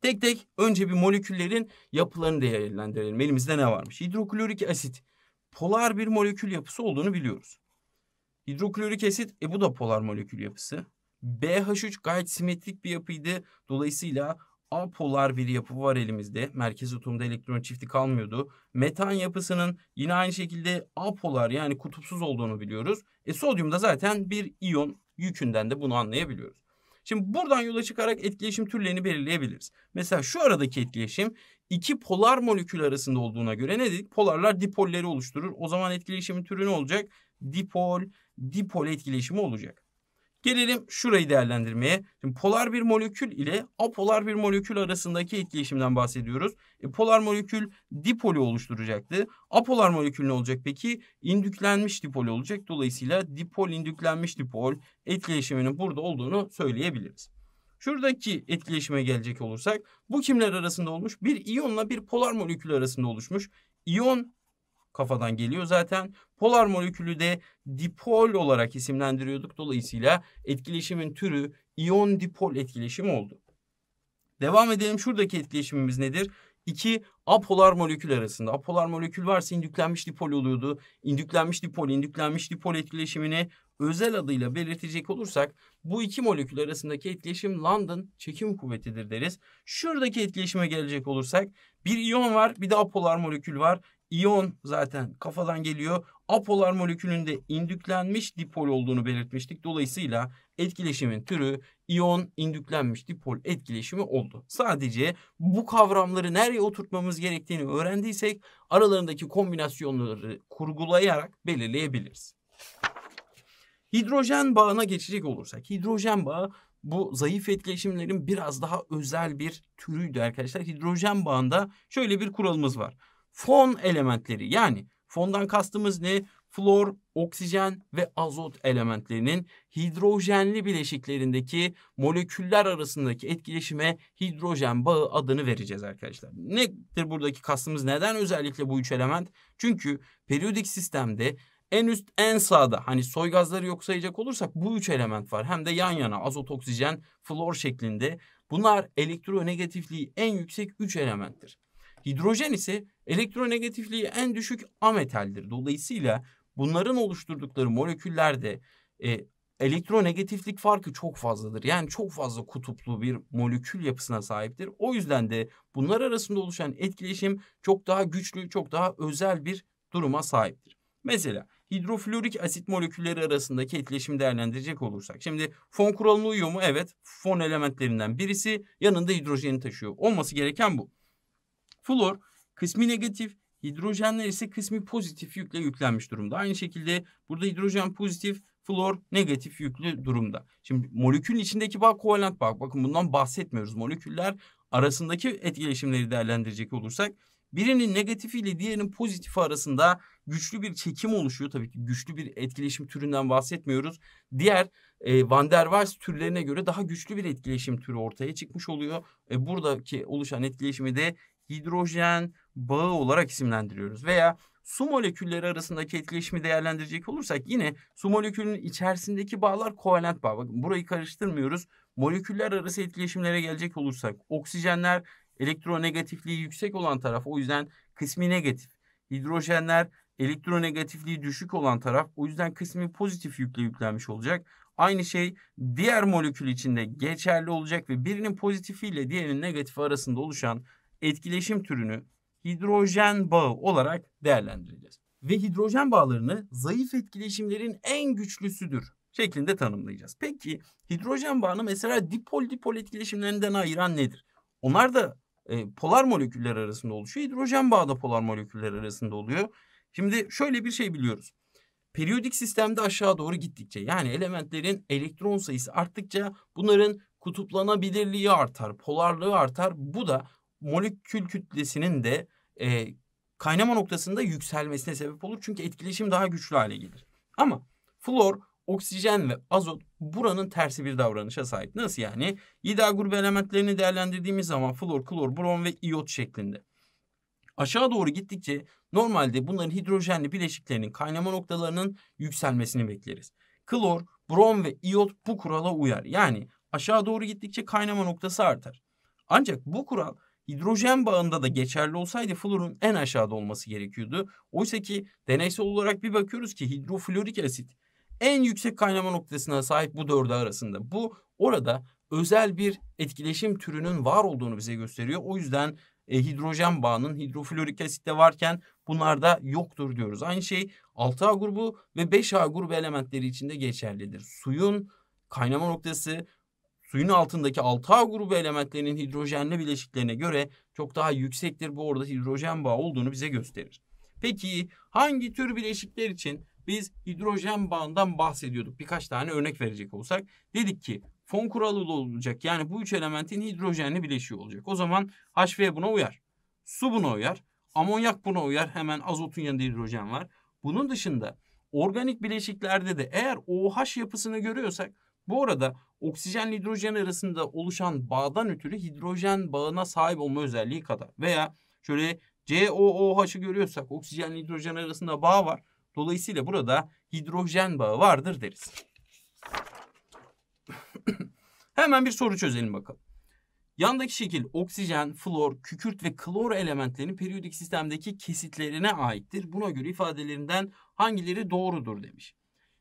tek tek önce bir moleküllerin yapılarını değerlendirelim. Elimizde ne varmış? Hidroklorik asit polar bir molekül yapısı olduğunu biliyoruz. Hidroklorik asit e bu da polar molekül yapısı. BH3 gayet simetrik bir yapıydı. Dolayısıyla apolar bir yapı var elimizde. Merkez atomda elektron çifti kalmıyordu. Metan yapısının yine aynı şekilde apolar yani kutupsuz olduğunu biliyoruz. E sodyum da zaten bir iyon yükünden de bunu anlayabiliyoruz. Şimdi buradan yola çıkarak etkileşim türlerini belirleyebiliriz. Mesela şu aradaki etkileşim iki polar molekül arasında olduğuna göre ne dedik? Polarlar dipolleri oluşturur. O zaman etkileşimin türü ne olacak? Dipol, dipol etkileşimi olacak. Gelelim şurayı değerlendirmeye. Şimdi polar bir molekül ile apolar bir molekül arasındaki etkileşimden bahsediyoruz. E, polar molekül dipoli oluşturacaktı. Apolar molekül ne olacak peki? İndüklenmiş dipol olacak. Dolayısıyla dipol indüklenmiş dipol etkileşiminin burada olduğunu söyleyebiliriz. Şuradaki etkileşime gelecek olursak bu kimler arasında olmuş? Bir iyonla bir polar molekül arasında oluşmuş. İyon kafadan geliyor zaten. Polar molekülü de dipol olarak isimlendiriyorduk. Dolayısıyla etkileşimin türü iyon dipol etkileşimi oldu. Devam edelim. Şuradaki etkileşimimiz nedir? İki apolar molekül arasında. Apolar molekül varsa indüklenmiş dipol oluyordu. İndüklenmiş dipol, indüklenmiş dipol etkileşimini özel adıyla belirtecek olursak bu iki molekül arasındaki etkileşim London çekim kuvvetidir deriz. Şuradaki etkileşime gelecek olursak bir iyon var bir de apolar molekül var. İyon zaten kafadan geliyor. Apolar molekülünde indüklenmiş dipol olduğunu belirtmiştik. Dolayısıyla etkileşimin türü iyon indüklenmiş dipol etkileşimi oldu. Sadece bu kavramları nereye oturtmamız gerektiğini öğrendiysek aralarındaki kombinasyonları kurgulayarak belirleyebiliriz. Hidrojen bağına geçecek olursak hidrojen bağı bu zayıf etkileşimlerin biraz daha özel bir türüydü arkadaşlar. Hidrojen bağında şöyle bir kuralımız var fon elementleri yani fondan kastımız ne? Flor, oksijen ve azot elementlerinin hidrojenli bileşiklerindeki moleküller arasındaki etkileşime hidrojen bağı adını vereceğiz arkadaşlar. Nedir buradaki kastımız? Neden özellikle bu üç element? Çünkü periyodik sistemde en üst en sağda hani soy gazları yok sayacak olursak bu üç element var. Hem de yan yana azot, oksijen, flor şeklinde. Bunlar elektronegatifliği en yüksek üç elementtir. Hidrojen ise Elektronegatifliği en düşük ametaldir. Dolayısıyla bunların oluşturdukları moleküllerde e, elektronegatiflik farkı çok fazladır. Yani çok fazla kutuplu bir molekül yapısına sahiptir. O yüzden de bunlar arasında oluşan etkileşim çok daha güçlü, çok daha özel bir duruma sahiptir. Mesela hidrofluorik asit molekülleri arasındaki etkileşimi değerlendirecek olursak. Şimdi fon kuralına uyuyor mu? Evet. Fon elementlerinden birisi yanında hidrojeni taşıyor. Olması gereken bu. Flor Kısmi negatif, hidrojenler ise kısmi pozitif yükle yüklenmiş durumda. Aynı şekilde burada hidrojen pozitif, flor negatif yüklü durumda. Şimdi molekülün içindeki bağ kovalent bağ. Bakın bundan bahsetmiyoruz. Moleküller arasındaki etkileşimleri değerlendirecek olursak birinin ile diğerinin pozitif arasında güçlü bir çekim oluşuyor. Tabii ki güçlü bir etkileşim türünden bahsetmiyoruz. Diğer e, Van der Waals türlerine göre daha güçlü bir etkileşim türü ortaya çıkmış oluyor. E, buradaki oluşan etkileşimi de hidrojen bağı olarak isimlendiriyoruz. Veya su molekülleri arasındaki etkileşimi değerlendirecek olursak yine su molekülünün içerisindeki bağlar kovalent bağ. Bakın burayı karıştırmıyoruz. Moleküller arası etkileşimlere gelecek olursak oksijenler elektronegatifliği yüksek olan taraf o yüzden kısmi negatif. Hidrojenler elektronegatifliği düşük olan taraf o yüzden kısmi pozitif yükle yüklenmiş olacak. Aynı şey diğer molekül içinde geçerli olacak ve birinin pozitifiyle diğerinin negatifi arasında oluşan etkileşim türünü hidrojen bağı olarak değerlendireceğiz. Ve hidrojen bağlarını zayıf etkileşimlerin en güçlüsüdür şeklinde tanımlayacağız. Peki hidrojen bağını mesela dipol dipol etkileşimlerinden ayıran nedir? Onlar da e, polar moleküller arasında oluşuyor. Hidrojen bağı da polar moleküller arasında oluyor. Şimdi şöyle bir şey biliyoruz. Periyodik sistemde aşağı doğru gittikçe yani elementlerin elektron sayısı arttıkça bunların kutuplanabilirliği artar, polarlığı artar. Bu da molekül kütlesinin de e, kaynama noktasında yükselmesine sebep olur. Çünkü etkileşim daha güçlü hale gelir. Ama flor, oksijen ve azot buranın tersi bir davranışa sahip. Nasıl yani? 7 A grubu elementlerini değerlendirdiğimiz zaman flor, klor, brom ve iot şeklinde. Aşağı doğru gittikçe normalde bunların hidrojenli bileşiklerinin kaynama noktalarının yükselmesini bekleriz. Klor, brom ve iot bu kurala uyar. Yani aşağı doğru gittikçe kaynama noktası artar. Ancak bu kural Hidrojen bağında da geçerli olsaydı florun en aşağıda olması gerekiyordu. Oysa ki deneysel olarak bir bakıyoruz ki hidroflorik asit en yüksek kaynama noktasına sahip bu dördü arasında. Bu orada özel bir etkileşim türünün var olduğunu bize gösteriyor. O yüzden e, hidrojen bağının hidroflorik asitte varken bunlarda yoktur diyoruz. Aynı şey 6A grubu ve 5A grubu elementleri içinde geçerlidir. Suyun kaynama noktası Suyun altındaki 6A grubu elementlerinin hidrojenli bileşiklerine göre çok daha yüksektir. Bu orada hidrojen bağı olduğunu bize gösterir. Peki hangi tür bileşikler için biz hidrojen bağından bahsediyorduk. Birkaç tane örnek verecek olsak. Dedik ki fon kuralı olacak. Yani bu üç elementin hidrojenli bileşiği olacak. O zaman HV buna uyar. Su buna uyar. Amonyak buna uyar. Hemen azotun yanında hidrojen var. Bunun dışında organik bileşiklerde de eğer OH yapısını görüyorsak bu arada oksijen hidrojen arasında oluşan bağdan ötürü hidrojen bağına sahip olma özelliği kadar veya şöyle COOH'ı görüyorsak oksijen hidrojen arasında bağ var. Dolayısıyla burada hidrojen bağı vardır deriz. (coughs) Hemen bir soru çözelim bakalım. Yandaki şekil oksijen, flor, kükürt ve klor elementlerinin periyodik sistemdeki kesitlerine aittir. Buna göre ifadelerinden hangileri doğrudur demiş.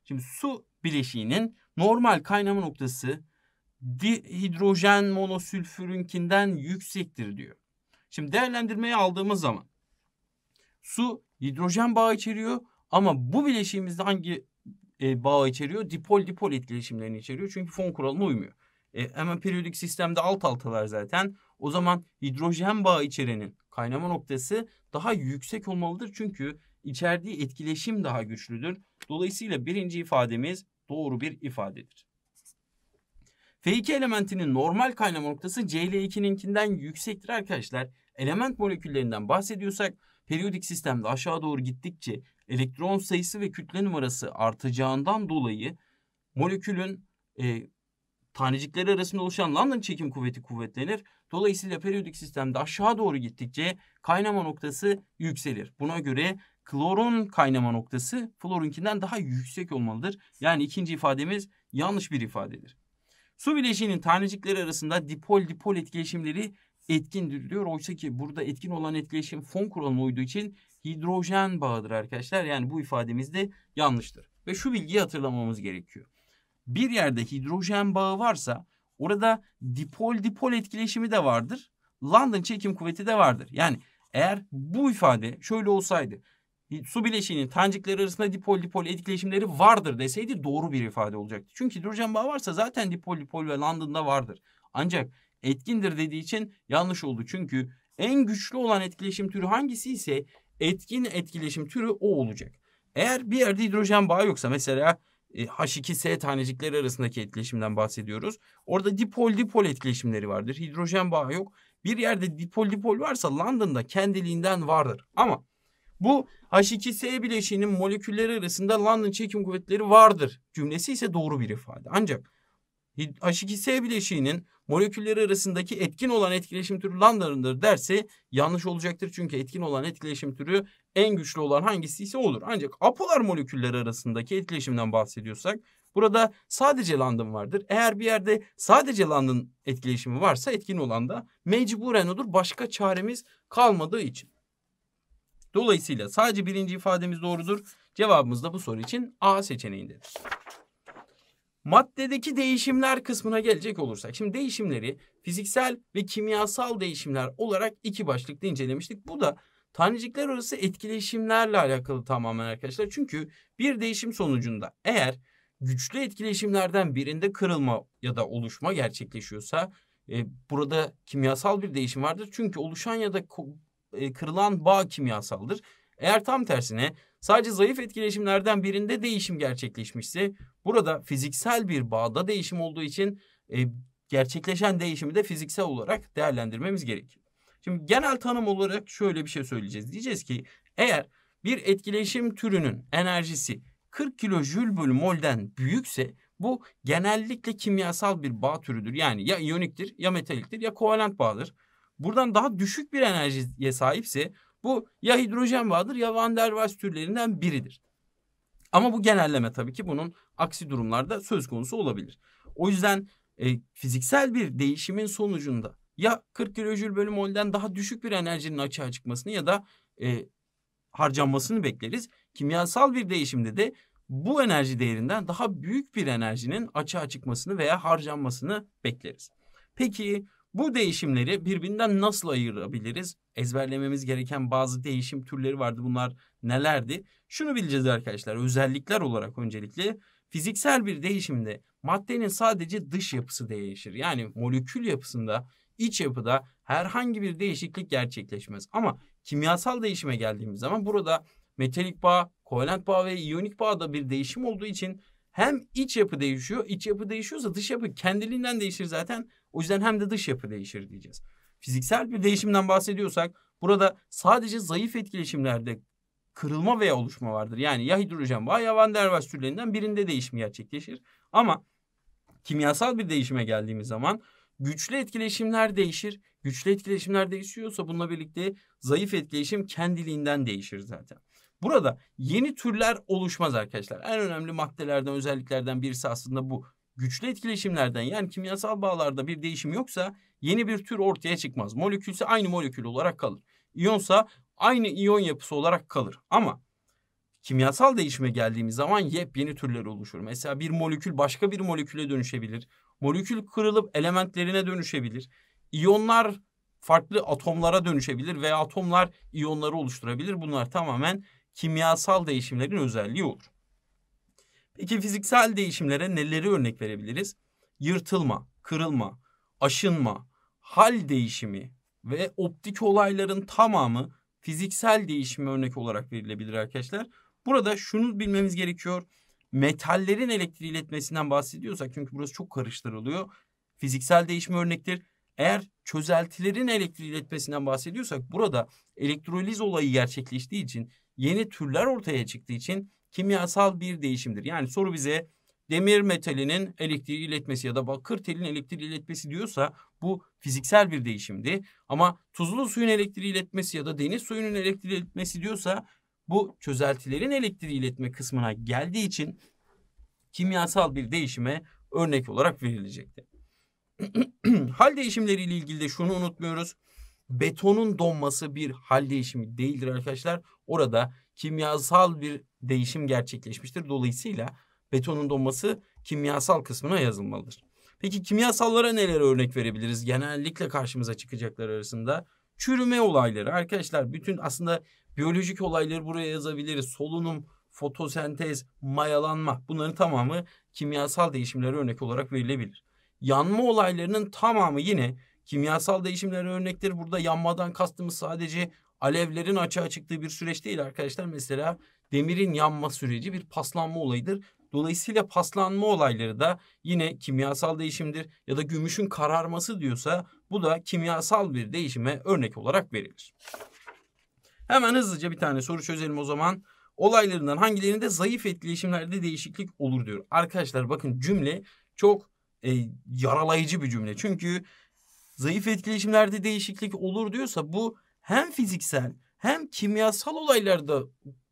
Şimdi su bileşiğinin normal kaynama noktası hidrojen monosülfürünkinden yüksektir diyor. Şimdi değerlendirmeye aldığımız zaman su hidrojen bağı içeriyor ama bu bileşiğimizde hangi e, bağı içeriyor? Dipol dipol etkileşimlerini içeriyor. Çünkü fon kuralına uymuyor. E, hemen periyodik sistemde alt altalar zaten. O zaman hidrojen bağı içerenin kaynama noktası daha yüksek olmalıdır. Çünkü içerdiği etkileşim daha güçlüdür. Dolayısıyla birinci ifademiz doğru bir ifadedir. F2 elementinin normal kaynama noktası Cl2'ninkinden yüksektir arkadaşlar. Element moleküllerinden bahsediyorsak periyodik sistemde aşağı doğru gittikçe elektron sayısı ve kütle numarası artacağından dolayı molekülün e, tanecikleri arasında oluşan London çekim kuvveti kuvvetlenir. Dolayısıyla periyodik sistemde aşağı doğru gittikçe kaynama noktası yükselir. Buna göre klorun kaynama noktası florunkinden daha yüksek olmalıdır. Yani ikinci ifademiz yanlış bir ifadedir. Su bileşiğinin tanecikleri arasında dipol dipol etkileşimleri etkindir diyor. Oysa ki burada etkin olan etkileşim fon kuralına uyduğu için hidrojen bağıdır arkadaşlar. Yani bu ifademiz de yanlıştır. Ve şu bilgiyi hatırlamamız gerekiyor. Bir yerde hidrojen bağı varsa orada dipol dipol etkileşimi de vardır. London çekim kuvveti de vardır. Yani eğer bu ifade şöyle olsaydı su bileşiğinin tancikleri arasında dipol dipol etkileşimleri vardır deseydi doğru bir ifade olacaktı. Çünkü hidrojen bağı varsa zaten dipol dipol ve London'da vardır. Ancak etkindir dediği için yanlış oldu. Çünkü en güçlü olan etkileşim türü hangisi ise etkin etkileşim türü o olacak. Eğer bir yerde hidrojen bağı yoksa mesela e, H2S tanecikleri arasındaki etkileşimden bahsediyoruz. Orada dipol dipol etkileşimleri vardır. Hidrojen bağı yok. Bir yerde dipol dipol varsa London'da kendiliğinden vardır. Ama bu H2S bileşiğinin molekülleri arasında London çekim kuvvetleri vardır cümlesi ise doğru bir ifade. Ancak H2S bileşiğinin molekülleri arasındaki etkin olan etkileşim türü London'dır derse yanlış olacaktır. Çünkü etkin olan etkileşim türü en güçlü olan hangisi ise olur. Ancak apolar molekülleri arasındaki etkileşimden bahsediyorsak burada sadece London vardır. Eğer bir yerde sadece London etkileşimi varsa etkin olan da mecburen olur. Başka çaremiz kalmadığı için. Dolayısıyla sadece birinci ifademiz doğrudur. Cevabımız da bu soru için A seçeneğindedir. Maddedeki değişimler kısmına gelecek olursak. Şimdi değişimleri fiziksel ve kimyasal değişimler olarak iki başlıkta incelemiştik. Bu da tanecikler arası etkileşimlerle alakalı tamamen arkadaşlar. Çünkü bir değişim sonucunda eğer güçlü etkileşimlerden birinde kırılma ya da oluşma gerçekleşiyorsa e, burada kimyasal bir değişim vardır. Çünkü oluşan ya da e, kırılan bağ kimyasaldır. Eğer tam tersine sadece zayıf etkileşimlerden birinde değişim gerçekleşmişse burada fiziksel bir bağda değişim olduğu için e, gerçekleşen değişimi de fiziksel olarak değerlendirmemiz gerekir. Şimdi genel tanım olarak şöyle bir şey söyleyeceğiz. Diyeceğiz ki eğer bir etkileşim türünün enerjisi 40 kilojül bölü molden büyükse bu genellikle kimyasal bir bağ türüdür. Yani ya iyoniktir ya metaliktir ya kovalent bağdır buradan daha düşük bir enerjiye sahipse bu ya hidrojen bağıdır ya Van der Waals türlerinden biridir. Ama bu genelleme tabii ki bunun aksi durumlarda söz konusu olabilir. O yüzden e, fiziksel bir değişimin sonucunda ya 40 kilojül bölü mol'den daha düşük bir enerjinin açığa çıkmasını ya da e, harcanmasını bekleriz. Kimyasal bir değişimde de bu enerji değerinden daha büyük bir enerjinin açığa çıkmasını veya harcanmasını bekleriz. Peki bu değişimleri birbirinden nasıl ayırabiliriz? Ezberlememiz gereken bazı değişim türleri vardı. Bunlar nelerdi? Şunu bileceğiz arkadaşlar. Özellikler olarak öncelikle fiziksel bir değişimde maddenin sadece dış yapısı değişir. Yani molekül yapısında iç yapıda herhangi bir değişiklik gerçekleşmez. Ama kimyasal değişime geldiğimiz zaman burada metalik bağ, kovalent bağ ve iyonik bağda bir değişim olduğu için hem iç yapı değişiyor. iç yapı değişiyorsa dış yapı kendiliğinden değişir zaten. O yüzden hem de dış yapı değişir diyeceğiz. Fiziksel bir değişimden bahsediyorsak burada sadece zayıf etkileşimlerde kırılma veya oluşma vardır. Yani ya hidrojen bağı, ya van der Waals türlerinden birinde değişim gerçekleşir. Ama kimyasal bir değişime geldiğimiz zaman güçlü etkileşimler değişir. Güçlü etkileşimler değişiyorsa bununla birlikte zayıf etkileşim kendiliğinden değişir zaten. Burada yeni türler oluşmaz arkadaşlar. En önemli maddelerden, özelliklerden birisi aslında bu. Güçlü etkileşimlerden yani kimyasal bağlarda bir değişim yoksa yeni bir tür ortaya çıkmaz. Molekülse aynı molekül olarak kalır. İyonsa aynı iyon yapısı olarak kalır. Ama kimyasal değişime geldiğimiz zaman yepyeni türler oluşur. Mesela bir molekül başka bir moleküle dönüşebilir. Molekül kırılıp elementlerine dönüşebilir. İyonlar farklı atomlara dönüşebilir veya atomlar iyonları oluşturabilir. Bunlar tamamen kimyasal değişimlerin özelliği olur. Peki fiziksel değişimlere neleri örnek verebiliriz? Yırtılma, kırılma, aşınma, hal değişimi ve optik olayların tamamı fiziksel değişime örnek olarak verilebilir arkadaşlar. Burada şunu bilmemiz gerekiyor. Metallerin elektriği iletmesinden bahsediyorsak çünkü burası çok karıştırılıyor. Fiziksel değişme örnektir. Eğer çözeltilerin elektriği iletmesinden bahsediyorsak burada elektroliz olayı gerçekleştiği için yeni türler ortaya çıktığı için kimyasal bir değişimdir. Yani soru bize demir metalinin elektriği iletmesi ya da bakır telin elektriği iletmesi diyorsa bu fiziksel bir değişimdi. Ama tuzlu suyun elektriği iletmesi ya da deniz suyunun elektriği iletmesi diyorsa bu çözeltilerin elektriği iletme kısmına geldiği için kimyasal bir değişime örnek olarak verilecekti. (clears throat) hal değişimleriyle ilgili de şunu unutmuyoruz. Betonun donması bir hal değişimi değildir arkadaşlar. Orada kimyasal bir değişim gerçekleşmiştir. Dolayısıyla betonun donması kimyasal kısmına yazılmalıdır. Peki kimyasallara neler örnek verebiliriz? Genellikle karşımıza çıkacaklar arasında çürüme olayları. Arkadaşlar bütün aslında biyolojik olayları buraya yazabiliriz. Solunum, fotosentez, mayalanma bunların tamamı kimyasal değişimlere örnek olarak verilebilir. Yanma olaylarının tamamı yine kimyasal değişimlere örnektir. Burada yanmadan kastımız sadece alevlerin açığa çıktığı bir süreç değil arkadaşlar. Mesela demirin yanma süreci bir paslanma olayıdır. Dolayısıyla paslanma olayları da yine kimyasal değişimdir ya da gümüşün kararması diyorsa bu da kimyasal bir değişime örnek olarak verilir. Hemen hızlıca bir tane soru çözelim o zaman. Olaylarından hangilerinde zayıf etkileşimlerde değişiklik olur diyor. Arkadaşlar bakın cümle çok e, yaralayıcı bir cümle. Çünkü zayıf etkileşimlerde değişiklik olur diyorsa bu hem fiziksel hem kimyasal olaylarda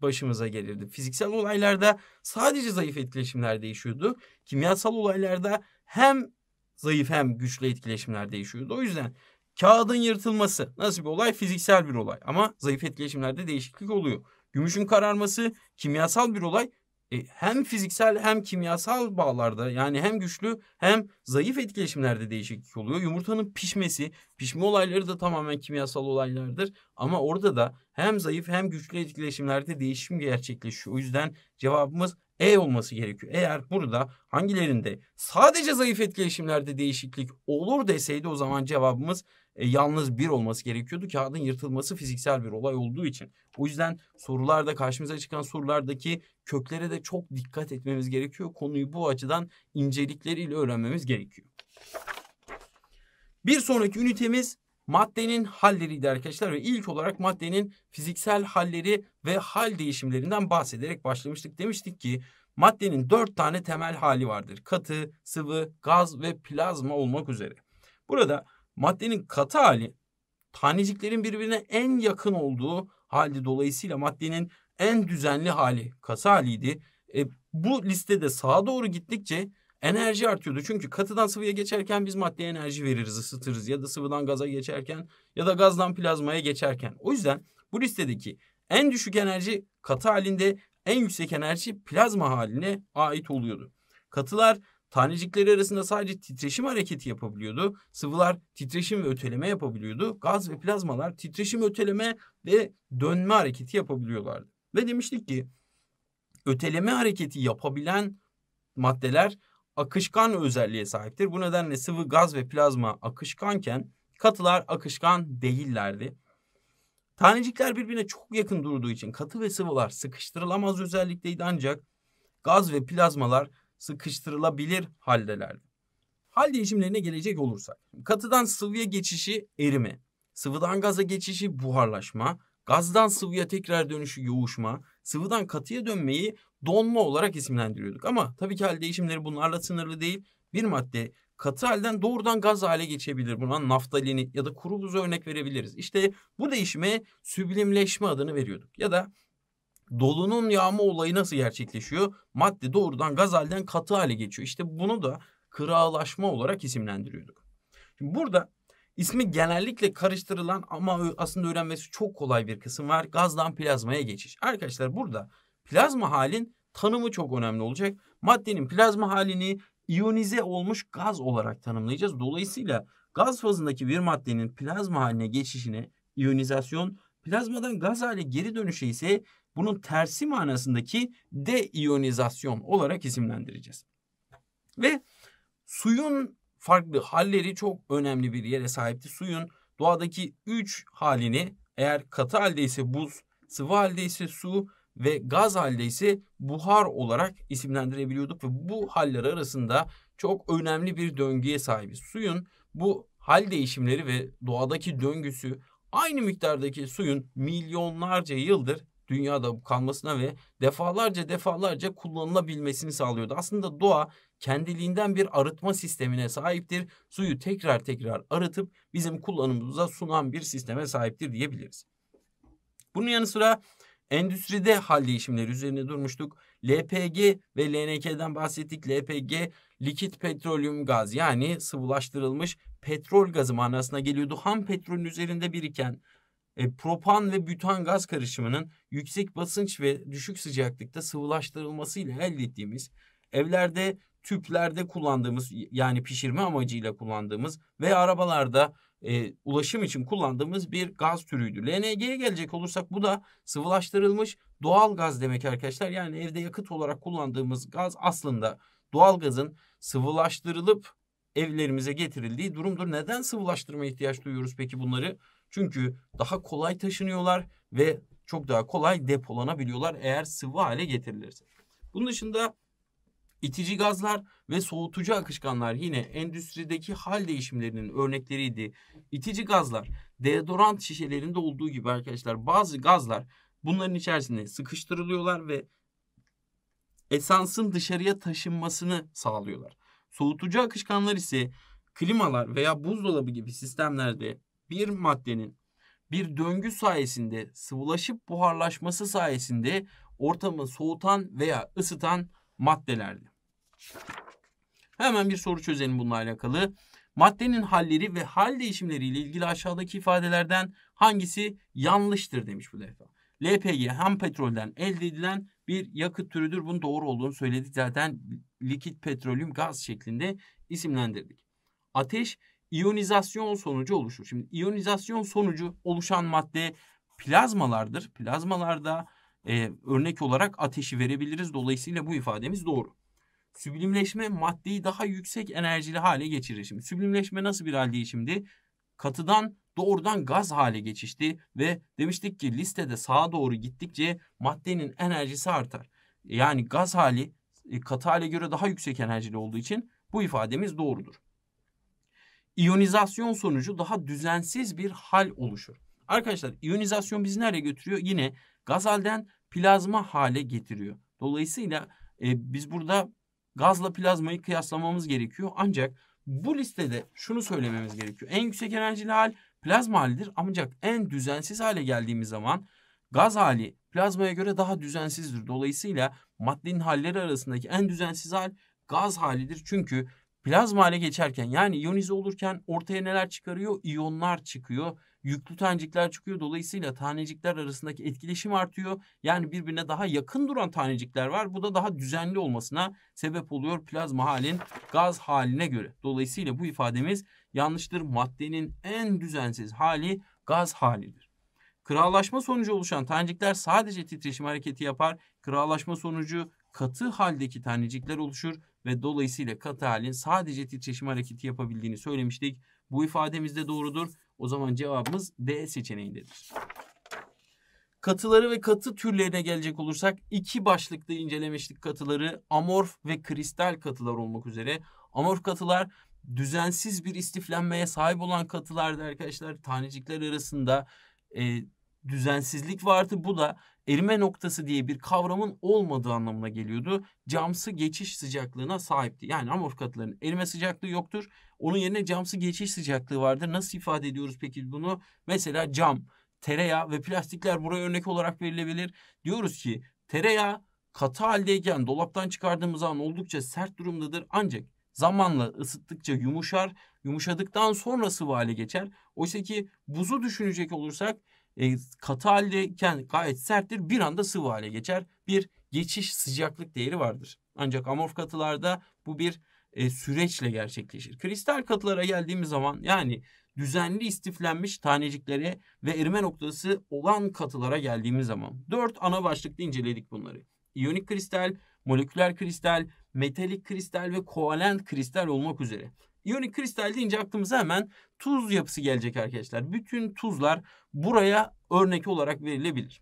başımıza gelirdi. Fiziksel olaylarda sadece zayıf etkileşimler değişiyordu. Kimyasal olaylarda hem zayıf hem güçlü etkileşimler değişiyordu. O yüzden kağıdın yırtılması nasıl bir olay? Fiziksel bir olay ama zayıf etkileşimlerde değişiklik oluyor. Gümüşün kararması kimyasal bir olay e, hem fiziksel hem kimyasal bağlarda yani hem güçlü hem zayıf etkileşimlerde değişiklik oluyor. Yumurtanın pişmesi, pişme olayları da tamamen kimyasal olaylardır ama orada da hem zayıf hem güçlü etkileşimlerde değişim gerçekleşiyor. O yüzden cevabımız E olması gerekiyor. Eğer burada hangilerinde sadece zayıf etkileşimlerde değişiklik olur deseydi o zaman cevabımız e, yalnız bir olması gerekiyordu. Kağıdın yırtılması fiziksel bir olay olduğu için. O yüzden sorularda karşımıza çıkan sorulardaki köklere de çok dikkat etmemiz gerekiyor. Konuyu bu açıdan incelikleriyle öğrenmemiz gerekiyor. Bir sonraki ünitemiz maddenin halleriydi arkadaşlar ve ilk olarak maddenin fiziksel halleri ve hal değişimlerinden bahsederek başlamıştık. Demiştik ki maddenin dört tane temel hali vardır. Katı, sıvı, gaz ve plazma olmak üzere. Burada Maddenin katı hali taneciklerin birbirine en yakın olduğu halde dolayısıyla maddenin en düzenli hali katı haliydi. E, bu listede sağa doğru gittikçe enerji artıyordu. Çünkü katıdan sıvıya geçerken biz maddeye enerji veririz, ısıtırız ya da sıvıdan gaza geçerken ya da gazdan plazmaya geçerken. O yüzden bu listedeki en düşük enerji katı halinde en yüksek enerji plazma haline ait oluyordu. Katılar Tanecikleri arasında sadece titreşim hareketi yapabiliyordu. Sıvılar titreşim ve öteleme yapabiliyordu. Gaz ve plazmalar titreşim, öteleme ve dönme hareketi yapabiliyorlardı. Ve demiştik ki öteleme hareketi yapabilen maddeler akışkan özelliğe sahiptir. Bu nedenle sıvı, gaz ve plazma akışkanken katılar akışkan değillerdi. Tanecikler birbirine çok yakın durduğu için katı ve sıvılar sıkıştırılamaz özellikteydi ancak gaz ve plazmalar sıkıştırılabilir haldelerdi. Hal değişimlerine gelecek olursak. Katıdan sıvıya geçişi erime, sıvıdan gaza geçişi buharlaşma, gazdan sıvıya tekrar dönüşü yoğuşma, sıvıdan katıya dönmeyi donma olarak isimlendiriyorduk. Ama tabii ki hal değişimleri bunlarla sınırlı değil. Bir madde katı halden doğrudan gaz hale geçebilir. Buna naftalini ya da kuru buz örnek verebiliriz. İşte bu değişime süblimleşme adını veriyorduk. Ya da dolunun yağma olayı nasıl gerçekleşiyor? Madde doğrudan gaz halden katı hale geçiyor. İşte bunu da kırağılaşma olarak isimlendiriyorduk. Şimdi burada ismi genellikle karıştırılan ama aslında öğrenmesi çok kolay bir kısım var. Gazdan plazmaya geçiş. Arkadaşlar burada plazma halin tanımı çok önemli olacak. Maddenin plazma halini iyonize olmuş gaz olarak tanımlayacağız. Dolayısıyla gaz fazındaki bir maddenin plazma haline geçişine iyonizasyon, plazmadan gaz hale geri dönüşe ise bunun tersi manasındaki deionizasyon olarak isimlendireceğiz. Ve suyun farklı halleri çok önemli bir yere sahipti. Suyun doğadaki 3 halini eğer katı halde ise buz, sıvı halde ise su ve gaz halde ise buhar olarak isimlendirebiliyorduk ve bu haller arasında çok önemli bir döngüye sahibiz. Suyun bu hal değişimleri ve doğadaki döngüsü aynı miktardaki suyun milyonlarca yıldır dünyada kalmasına ve defalarca defalarca kullanılabilmesini sağlıyordu. Aslında doğa kendiliğinden bir arıtma sistemine sahiptir. Suyu tekrar tekrar arıtıp bizim kullanımımıza sunan bir sisteme sahiptir diyebiliriz. Bunun yanı sıra endüstride hal değişimleri üzerine durmuştuk. LPG ve LNK'den bahsettik. LPG likit petrolyum gaz yani sıvılaştırılmış petrol gazı manasına geliyordu. Ham petrolün üzerinde biriken e, propan ve bütan gaz karışımının yüksek basınç ve düşük sıcaklıkta sıvılaştırılmasıyla elde ettiğimiz, evlerde tüplerde kullandığımız yani pişirme amacıyla kullandığımız ve arabalarda e, ulaşım için kullandığımız bir gaz türüydü. LNG'ye gelecek olursak bu da sıvılaştırılmış doğal gaz demek arkadaşlar. Yani evde yakıt olarak kullandığımız gaz aslında doğal gazın sıvılaştırılıp evlerimize getirildiği durumdur. Neden sıvılaştırma ihtiyaç duyuyoruz peki bunları? Çünkü daha kolay taşınıyorlar ve çok daha kolay depolanabiliyorlar eğer sıvı hale getirilirse. Bunun dışında itici gazlar ve soğutucu akışkanlar yine endüstrideki hal değişimlerinin örnekleriydi. İtici gazlar deodorant şişelerinde olduğu gibi arkadaşlar bazı gazlar bunların içerisinde sıkıştırılıyorlar ve esansın dışarıya taşınmasını sağlıyorlar. Soğutucu akışkanlar ise klimalar veya buzdolabı gibi sistemlerde bir maddenin bir döngü sayesinde sıvılaşıp buharlaşması sayesinde ortamı soğutan veya ısıtan maddelerdi. Hemen bir soru çözelim bununla alakalı. Maddenin halleri ve hal değişimleriyle ilgili aşağıdaki ifadelerden hangisi yanlıştır demiş bu defa. LPG hem petrolden elde edilen bir yakıt türüdür. Bunun doğru olduğunu söyledik zaten likit petrolüm gaz şeklinde isimlendirdik. Ateş iyonizasyon sonucu oluşur. Şimdi iyonizasyon sonucu oluşan madde plazmalardır. Plazmalarda e, örnek olarak ateşi verebiliriz. Dolayısıyla bu ifademiz doğru. Süblimleşme maddeyi daha yüksek enerjili hale getirir. Şimdi süblimleşme nasıl bir haldeyi şimdi? Katıdan doğrudan gaz hale geçişti ve demiştik ki listede sağa doğru gittikçe maddenin enerjisi artar. Yani gaz hali e, katı hale göre daha yüksek enerjili olduğu için bu ifademiz doğrudur iyonizasyon sonucu daha düzensiz bir hal oluşur. Arkadaşlar iyonizasyon bizi nereye götürüyor? Yine gaz halden plazma hale getiriyor. Dolayısıyla e, biz burada gazla plazmayı kıyaslamamız gerekiyor. Ancak bu listede şunu söylememiz gerekiyor. En yüksek enerjili hal plazma halidir. Ancak en düzensiz hale geldiğimiz zaman gaz hali plazmaya göre daha düzensizdir. Dolayısıyla maddenin halleri arasındaki en düzensiz hal gaz halidir. Çünkü plazma hale geçerken yani iyonize olurken ortaya neler çıkarıyor? İyonlar çıkıyor. Yüklü tanecikler çıkıyor. Dolayısıyla tanecikler arasındaki etkileşim artıyor. Yani birbirine daha yakın duran tanecikler var. Bu da daha düzenli olmasına sebep oluyor plazma halin gaz haline göre. Dolayısıyla bu ifademiz yanlıştır. Maddenin en düzensiz hali gaz halidir. Krallaşma sonucu oluşan tanecikler sadece titreşim hareketi yapar. Krallaşma sonucu katı haldeki tanecikler oluşur ve dolayısıyla katalin sadece titreşim hareketi yapabildiğini söylemiştik. Bu ifademiz de doğrudur. O zaman cevabımız D seçeneğindedir. Katıları ve katı türlerine gelecek olursak iki başlıkta incelemiştik katıları amorf ve kristal katılar olmak üzere. Amorf katılar düzensiz bir istiflenmeye sahip olan katılarda arkadaşlar tanecikler arasında e, düzensizlik vardı. Bu da erime noktası diye bir kavramın olmadığı anlamına geliyordu. Camsı geçiş sıcaklığına sahipti. Yani amorf katların erime sıcaklığı yoktur. Onun yerine camsı geçiş sıcaklığı vardır. Nasıl ifade ediyoruz peki bunu? Mesela cam, tereyağı ve plastikler buraya örnek olarak verilebilir. Diyoruz ki tereyağı katı haldeyken dolaptan çıkardığımız an oldukça sert durumdadır. Ancak zamanla ısıttıkça yumuşar, yumuşadıktan sonrası sıvı hale geçer. Oysa ki buzu düşünecek olursak e, katı haldeyken gayet serttir. Bir anda sıvı hale geçer. Bir geçiş sıcaklık değeri vardır. Ancak amorf katılarda bu bir e, süreçle gerçekleşir. Kristal katılara geldiğimiz zaman yani düzenli istiflenmiş taneciklere ve erime noktası olan katılara geldiğimiz zaman. Dört ana başlıkta inceledik bunları. İyonik kristal, moleküler kristal, metalik kristal ve kovalent kristal olmak üzere. İyonik kristal deyince aklımıza hemen tuz yapısı gelecek arkadaşlar. Bütün tuzlar buraya örnek olarak verilebilir.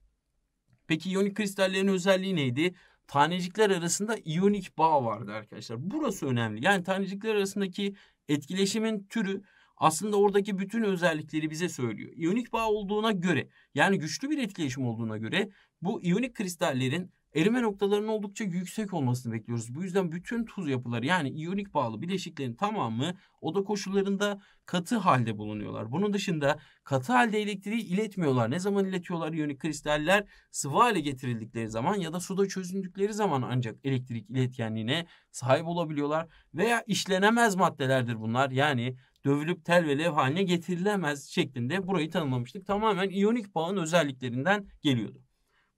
Peki iyonik kristallerin özelliği neydi? Tanecikler arasında iyonik bağ vardı arkadaşlar. Burası önemli. Yani tanecikler arasındaki etkileşimin türü aslında oradaki bütün özellikleri bize söylüyor. İyonik bağ olduğuna göre yani güçlü bir etkileşim olduğuna göre bu iyonik kristallerin erime noktalarının oldukça yüksek olmasını bekliyoruz. Bu yüzden bütün tuz yapıları yani iyonik bağlı bileşiklerin tamamı oda koşullarında katı halde bulunuyorlar. Bunun dışında katı halde elektriği iletmiyorlar. Ne zaman iletiyorlar iyonik kristaller? Sıvı hale getirildikleri zaman ya da suda çözündükleri zaman ancak elektrik iletkenliğine sahip olabiliyorlar. Veya işlenemez maddelerdir bunlar. Yani dövülüp tel ve lev haline getirilemez şeklinde burayı tanımlamıştık. Tamamen iyonik bağın özelliklerinden geliyordu.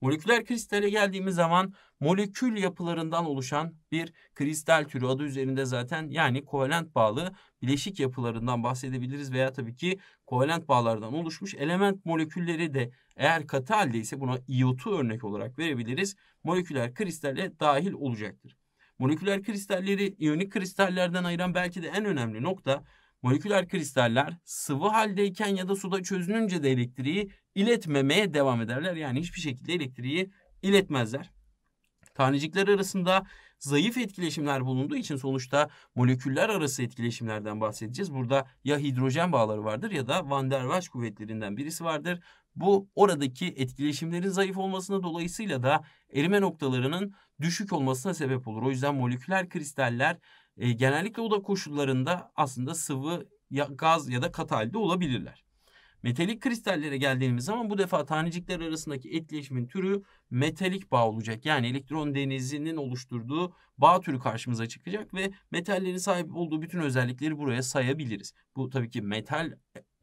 Moleküler kristale geldiğimiz zaman molekül yapılarından oluşan bir kristal türü adı üzerinde zaten yani kovalent bağlı bileşik yapılarından bahsedebiliriz veya tabii ki kovalent bağlardan oluşmuş element molekülleri de eğer katı halde buna iotu örnek olarak verebiliriz. Moleküler kristale dahil olacaktır. Moleküler kristalleri iyonik kristallerden ayıran belki de en önemli nokta Moleküler kristaller sıvı haldeyken ya da suda çözününce de elektriği iletmemeye devam ederler. Yani hiçbir şekilde elektriği iletmezler. Tanecikler arasında zayıf etkileşimler bulunduğu için sonuçta moleküller arası etkileşimlerden bahsedeceğiz. Burada ya hidrojen bağları vardır ya da Van der Waals kuvvetlerinden birisi vardır. Bu oradaki etkileşimlerin zayıf olmasına dolayısıyla da erime noktalarının düşük olmasına sebep olur. O yüzden moleküler kristaller e, genellikle oda koşullarında aslında sıvı, ya, gaz ya da katı halde olabilirler. Metalik kristallere geldiğimiz zaman bu defa tanecikler arasındaki etkileşimin türü metalik bağ olacak. Yani elektron denizinin oluşturduğu bağ türü karşımıza çıkacak ve metallerin sahip olduğu bütün özellikleri buraya sayabiliriz. Bu tabii ki metal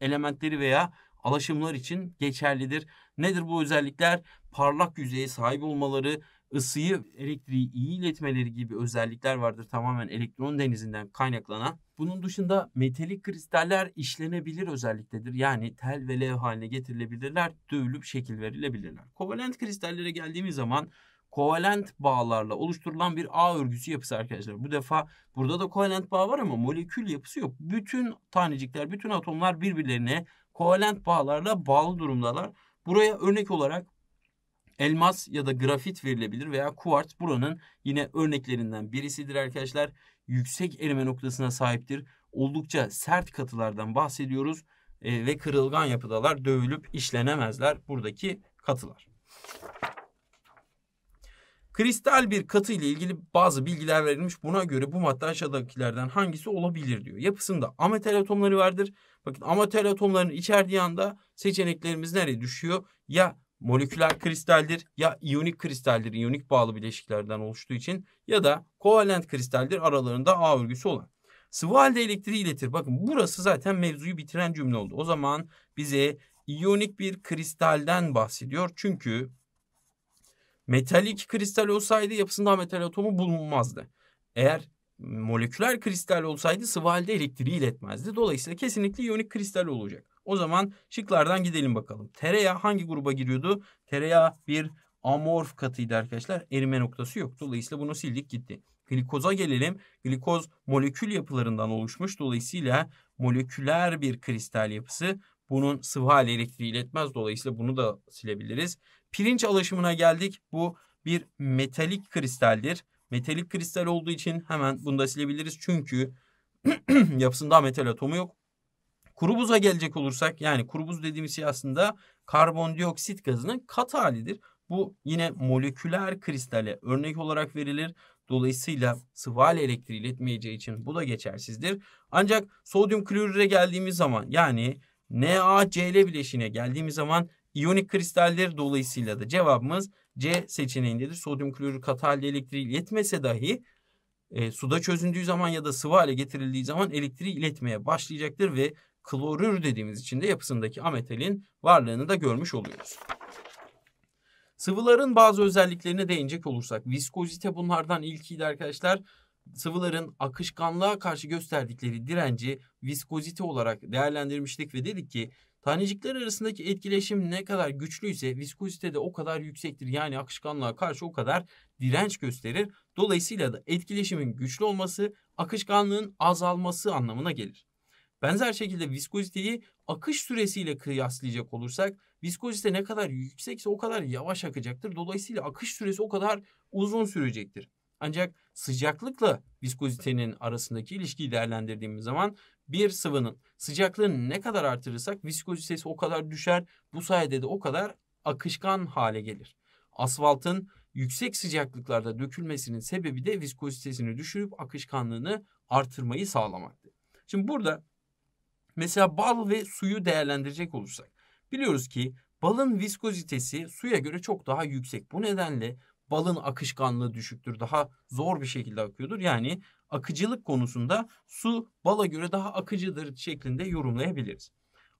elementleri veya alaşımlar için geçerlidir. Nedir bu özellikler? Parlak yüzeye sahip olmaları, ısıyı elektriği iyi iletmeleri gibi özellikler vardır tamamen elektron denizinden kaynaklanan. Bunun dışında metalik kristaller işlenebilir özelliktedir. Yani tel ve lev haline getirilebilirler, dövülüp şekil verilebilirler. Kovalent kristallere geldiğimiz zaman kovalent bağlarla oluşturulan bir ağ örgüsü yapısı arkadaşlar. Bu defa burada da kovalent bağ var ama molekül yapısı yok. Bütün tanecikler, bütün atomlar birbirlerine kovalent bağlarla bağlı durumdalar. Buraya örnek olarak Elmas ya da grafit verilebilir veya kuart buranın yine örneklerinden birisidir arkadaşlar. Yüksek erime noktasına sahiptir. Oldukça sert katılardan bahsediyoruz e, ve kırılgan yapıdalar dövülüp işlenemezler buradaki katılar. Kristal bir katı ile ilgili bazı bilgiler verilmiş. Buna göre bu madde aşağıdakilerden hangisi olabilir diyor. Yapısında ametal atomları vardır. Bakın ametal atomlarının içerdiği anda seçeneklerimiz nereye düşüyor? Ya moleküler kristaldir ya iyonik kristaldir iyonik bağlı bileşiklerden oluştuğu için ya da kovalent kristaldir aralarında A örgüsü olan. Sıvı halde elektriği iletir. Bakın burası zaten mevzuyu bitiren cümle oldu. O zaman bize iyonik bir kristalden bahsediyor. Çünkü metalik kristal olsaydı yapısında metal atomu bulunmazdı. Eğer moleküler kristal olsaydı sıvı halde elektriği iletmezdi. Dolayısıyla kesinlikle iyonik kristal olacak. O zaman şıklardan gidelim bakalım. Tereyağı hangi gruba giriyordu? Tereyağı bir amorf katıydı arkadaşlar. Erime noktası yok. Dolayısıyla bunu sildik gitti. Glikoza gelelim. Glikoz molekül yapılarından oluşmuş. Dolayısıyla moleküler bir kristal yapısı. Bunun sıvı hali elektriği iletmez. Dolayısıyla bunu da silebiliriz. Pirinç alaşımına geldik. Bu bir metalik kristaldir. Metalik kristal olduğu için hemen bunu da silebiliriz. Çünkü (clears throat) yapısında metal atomu yok. Kuru buza gelecek olursak yani kuru buz dediğimiz şey aslında karbondioksit gazının kat halidir. Bu yine moleküler kristale örnek olarak verilir. Dolayısıyla sıvı hal elektriği iletmeyeceği için bu da geçersizdir. Ancak sodyum klorüre geldiğimiz zaman yani NaCl bileşiğine geldiğimiz zaman iyonik kristaldir. Dolayısıyla da cevabımız C seçeneğindedir. Sodyum klorür katı halde elektriği iletmese dahi e, suda çözündüğü zaman ya da sıvı hale getirildiği zaman elektriği iletmeye başlayacaktır ve klorür dediğimiz için de yapısındaki ametalin varlığını da görmüş oluyoruz. Sıvıların bazı özelliklerine değinecek olursak viskozite bunlardan ilkiydi arkadaşlar. Sıvıların akışkanlığa karşı gösterdikleri direnci viskozite olarak değerlendirmiştik ve dedik ki tanecikler arasındaki etkileşim ne kadar güçlüyse viskozite de o kadar yüksektir. Yani akışkanlığa karşı o kadar direnç gösterir. Dolayısıyla da etkileşimin güçlü olması akışkanlığın azalması anlamına gelir. Benzer şekilde viskoziteyi akış süresiyle kıyaslayacak olursak viskozite ne kadar yüksekse o kadar yavaş akacaktır. Dolayısıyla akış süresi o kadar uzun sürecektir. Ancak sıcaklıkla viskozitenin arasındaki ilişkiyi değerlendirdiğimiz zaman bir sıvının sıcaklığını ne kadar artırırsak viskozitesi o kadar düşer. Bu sayede de o kadar akışkan hale gelir. Asfaltın yüksek sıcaklıklarda dökülmesinin sebebi de viskozitesini düşürüp akışkanlığını artırmayı sağlamaktır Şimdi burada Mesela bal ve suyu değerlendirecek olursak. Biliyoruz ki balın viskozitesi suya göre çok daha yüksek. Bu nedenle balın akışkanlığı düşüktür. Daha zor bir şekilde akıyordur. Yani akıcılık konusunda su bala göre daha akıcıdır şeklinde yorumlayabiliriz.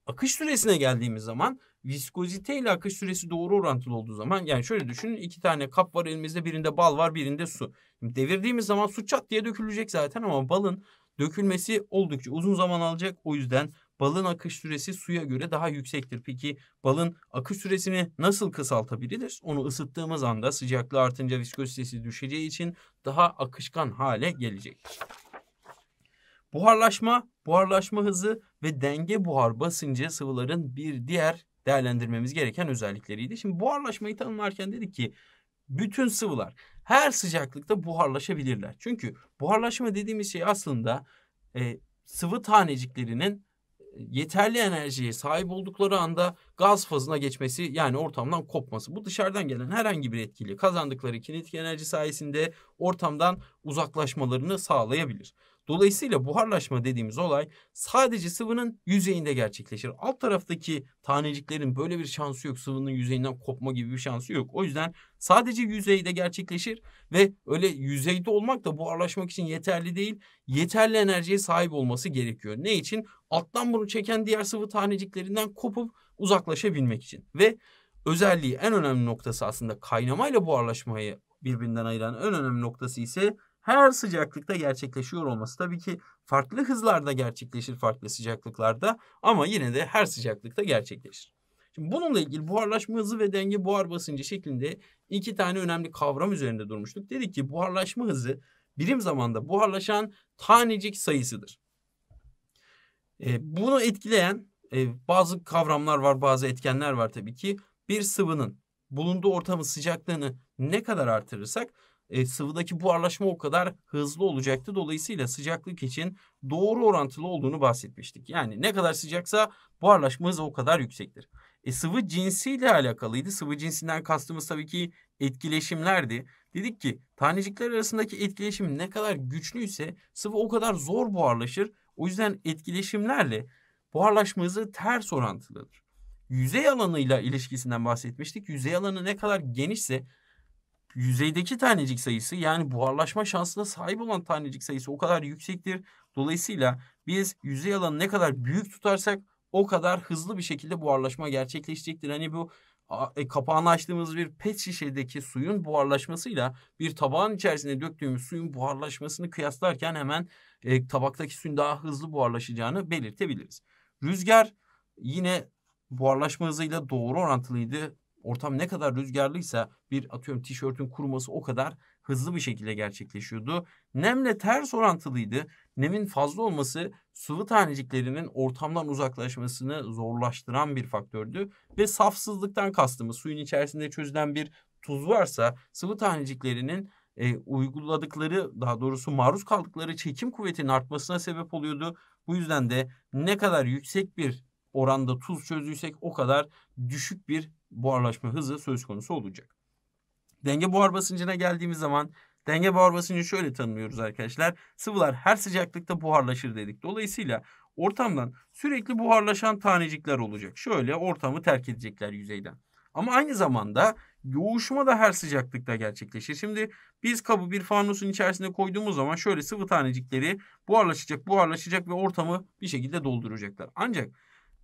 Akış süresine geldiğimiz zaman viskozite ile akış süresi doğru orantılı olduğu zaman yani şöyle düşünün iki tane kap var elimizde birinde bal var birinde su. Devirdiğimiz zaman su çat diye dökülecek zaten ama balın Dökülmesi oldukça uzun zaman alacak. O yüzden balın akış süresi suya göre daha yüksektir. Peki balın akış süresini nasıl kısaltabiliriz? Onu ısıttığımız anda sıcaklığı artınca viskozitesi düşeceği için daha akışkan hale gelecek. Buharlaşma, buharlaşma hızı ve denge buhar basıncı sıvıların bir diğer değerlendirmemiz gereken özellikleriydi. Şimdi buharlaşmayı tanımlarken dedik ki bütün sıvılar her sıcaklıkta buharlaşabilirler. Çünkü buharlaşma dediğimiz şey aslında e, sıvı taneciklerinin e, yeterli enerjiye sahip oldukları anda gaz fazına geçmesi yani ortamdan kopması. Bu dışarıdan gelen herhangi bir etkili kazandıkları kinetik enerji sayesinde ortamdan uzaklaşmalarını sağlayabilir. Dolayısıyla buharlaşma dediğimiz olay sadece sıvının yüzeyinde gerçekleşir. Alt taraftaki taneciklerin böyle bir şansı yok. Sıvının yüzeyinden kopma gibi bir şansı yok. O yüzden sadece yüzeyde gerçekleşir ve öyle yüzeyde olmak da buharlaşmak için yeterli değil. Yeterli enerjiye sahip olması gerekiyor. Ne için? Alttan bunu çeken diğer sıvı taneciklerinden kopup uzaklaşabilmek için. Ve özelliği en önemli noktası aslında kaynamayla buharlaşmayı birbirinden ayıran en önemli noktası ise her sıcaklıkta gerçekleşiyor olması tabii ki farklı hızlarda gerçekleşir farklı sıcaklıklarda ama yine de her sıcaklıkta gerçekleşir. Şimdi bununla ilgili buharlaşma hızı ve denge buhar basıncı şeklinde iki tane önemli kavram üzerinde durmuştuk. Dedik ki buharlaşma hızı birim zamanda buharlaşan tanecik sayısıdır. E, bunu etkileyen e, bazı kavramlar var, bazı etkenler var tabii ki. Bir sıvının bulunduğu ortamın sıcaklığını ne kadar artırırsak e, sıvıdaki buharlaşma o kadar hızlı olacaktı. Dolayısıyla sıcaklık için doğru orantılı olduğunu bahsetmiştik. Yani ne kadar sıcaksa buharlaşma hızı o kadar yüksektir. E, sıvı cinsiyle alakalıydı. Sıvı cinsinden kastımız tabii ki etkileşimlerdi. Dedik ki tanecikler arasındaki etkileşim ne kadar güçlüyse sıvı o kadar zor buharlaşır. O yüzden etkileşimlerle buharlaşma hızı ters orantılıdır. Yüzey alanıyla ilişkisinden bahsetmiştik. Yüzey alanı ne kadar genişse yüzeydeki tanecik sayısı yani buharlaşma şansına sahip olan tanecik sayısı o kadar yüksektir. Dolayısıyla biz yüzey alanı ne kadar büyük tutarsak o kadar hızlı bir şekilde buharlaşma gerçekleşecektir. Hani bu e, kapağını açtığımız bir pet şişedeki suyun buharlaşmasıyla bir tabağın içerisine döktüğümüz suyun buharlaşmasını kıyaslarken hemen e, tabaktaki suyun daha hızlı buharlaşacağını belirtebiliriz. Rüzgar yine buharlaşma hızıyla doğru orantılıydı ortam ne kadar rüzgarlıysa bir atıyorum tişörtün kuruması o kadar hızlı bir şekilde gerçekleşiyordu. Nemle ters orantılıydı. Nemin fazla olması sıvı taneciklerinin ortamdan uzaklaşmasını zorlaştıran bir faktördü. Ve safsızlıktan kastımız suyun içerisinde çözülen bir tuz varsa sıvı taneciklerinin e, uyguladıkları daha doğrusu maruz kaldıkları çekim kuvvetinin artmasına sebep oluyordu. Bu yüzden de ne kadar yüksek bir oranda tuz çözdüysek o kadar düşük bir buharlaşma hızı söz konusu olacak. Denge buhar basıncına geldiğimiz zaman denge buhar basıncı şöyle tanımlıyoruz arkadaşlar. Sıvılar her sıcaklıkta buharlaşır dedik. Dolayısıyla ortamdan sürekli buharlaşan tanecikler olacak. Şöyle ortamı terk edecekler yüzeyden. Ama aynı zamanda yoğuşma da her sıcaklıkta gerçekleşir. Şimdi biz kabı bir fanusun içerisinde koyduğumuz zaman şöyle sıvı tanecikleri buharlaşacak, buharlaşacak ve ortamı bir şekilde dolduracaklar. Ancak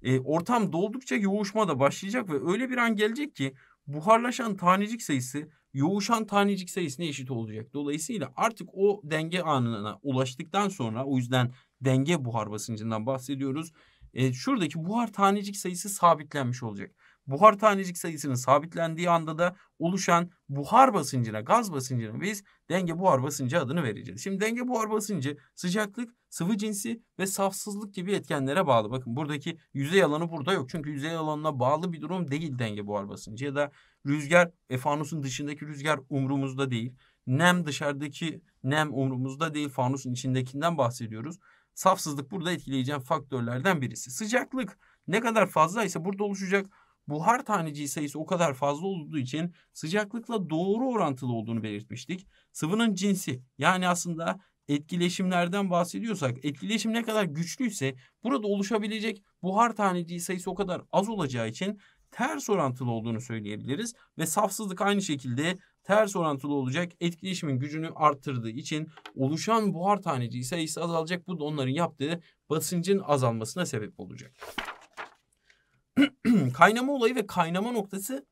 e, ortam doldukça yoğuşma da başlayacak ve öyle bir an gelecek ki buharlaşan tanecik sayısı yoğuşan tanecik sayısına eşit olacak. Dolayısıyla artık o denge anına ulaştıktan sonra o yüzden denge buhar basıncından bahsediyoruz. E, şuradaki buhar tanecik sayısı sabitlenmiş olacak buhar tanecik sayısının sabitlendiği anda da oluşan buhar basıncına, gaz basıncına biz denge buhar basıncı adını vereceğiz. Şimdi denge buhar basıncı sıcaklık, sıvı cinsi ve safsızlık gibi etkenlere bağlı. Bakın buradaki yüzey alanı burada yok. Çünkü yüzey alanına bağlı bir durum değil denge buhar basıncı ya da rüzgar, e, fanusun dışındaki rüzgar umrumuzda değil. Nem dışarıdaki nem umrumuzda değil. Fanusun içindekinden bahsediyoruz. Safsızlık burada etkileyeceğim faktörlerden birisi. Sıcaklık ne kadar fazla ise burada oluşacak buhar taneci sayısı o kadar fazla olduğu için sıcaklıkla doğru orantılı olduğunu belirtmiştik. Sıvının cinsi yani aslında etkileşimlerden bahsediyorsak etkileşim ne kadar güçlüyse burada oluşabilecek buhar taneci sayısı o kadar az olacağı için ters orantılı olduğunu söyleyebiliriz ve safsızlık aynı şekilde ters orantılı olacak. Etkileşimin gücünü arttırdığı için oluşan buhar taneci sayısı azalacak. Bu da onların yaptığı basıncın azalmasına sebep olacak. (clears throat) kaynama olayı ve kaynama noktası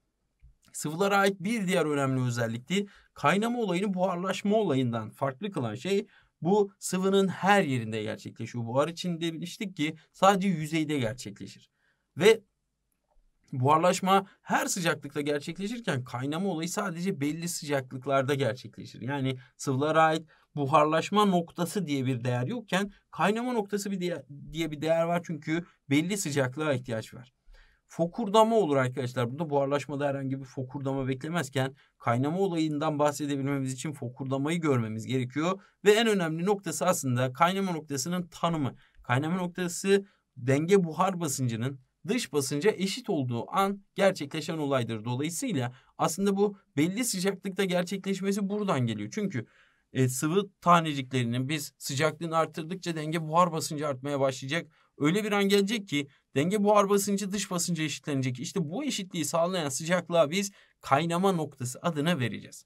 sıvılara ait bir diğer önemli özellikti. Kaynama olayını buharlaşma olayından farklı kılan şey bu sıvının her yerinde gerçekleşiyor. Buhar için demiştik ki sadece yüzeyde gerçekleşir. Ve buharlaşma her sıcaklıkta gerçekleşirken kaynama olayı sadece belli sıcaklıklarda gerçekleşir. Yani sıvılara ait buharlaşma noktası diye bir değer yokken kaynama noktası bir diye, diye bir değer var çünkü belli sıcaklığa ihtiyaç var. Fokurdama olur arkadaşlar. Burada buharlaşmada herhangi bir fokurdama beklemezken kaynama olayından bahsedebilmemiz için fokurdamayı görmemiz gerekiyor. Ve en önemli noktası aslında kaynama noktasının tanımı. Kaynama noktası denge buhar basıncının dış basınca eşit olduğu an gerçekleşen olaydır. Dolayısıyla aslında bu belli sıcaklıkta gerçekleşmesi buradan geliyor. Çünkü e, sıvı taneciklerinin biz sıcaklığını arttırdıkça denge buhar basıncı artmaya başlayacak. Öyle bir an gelecek ki denge buhar basıncı dış basınca eşitlenecek. İşte bu eşitliği sağlayan sıcaklığa biz kaynama noktası adını vereceğiz.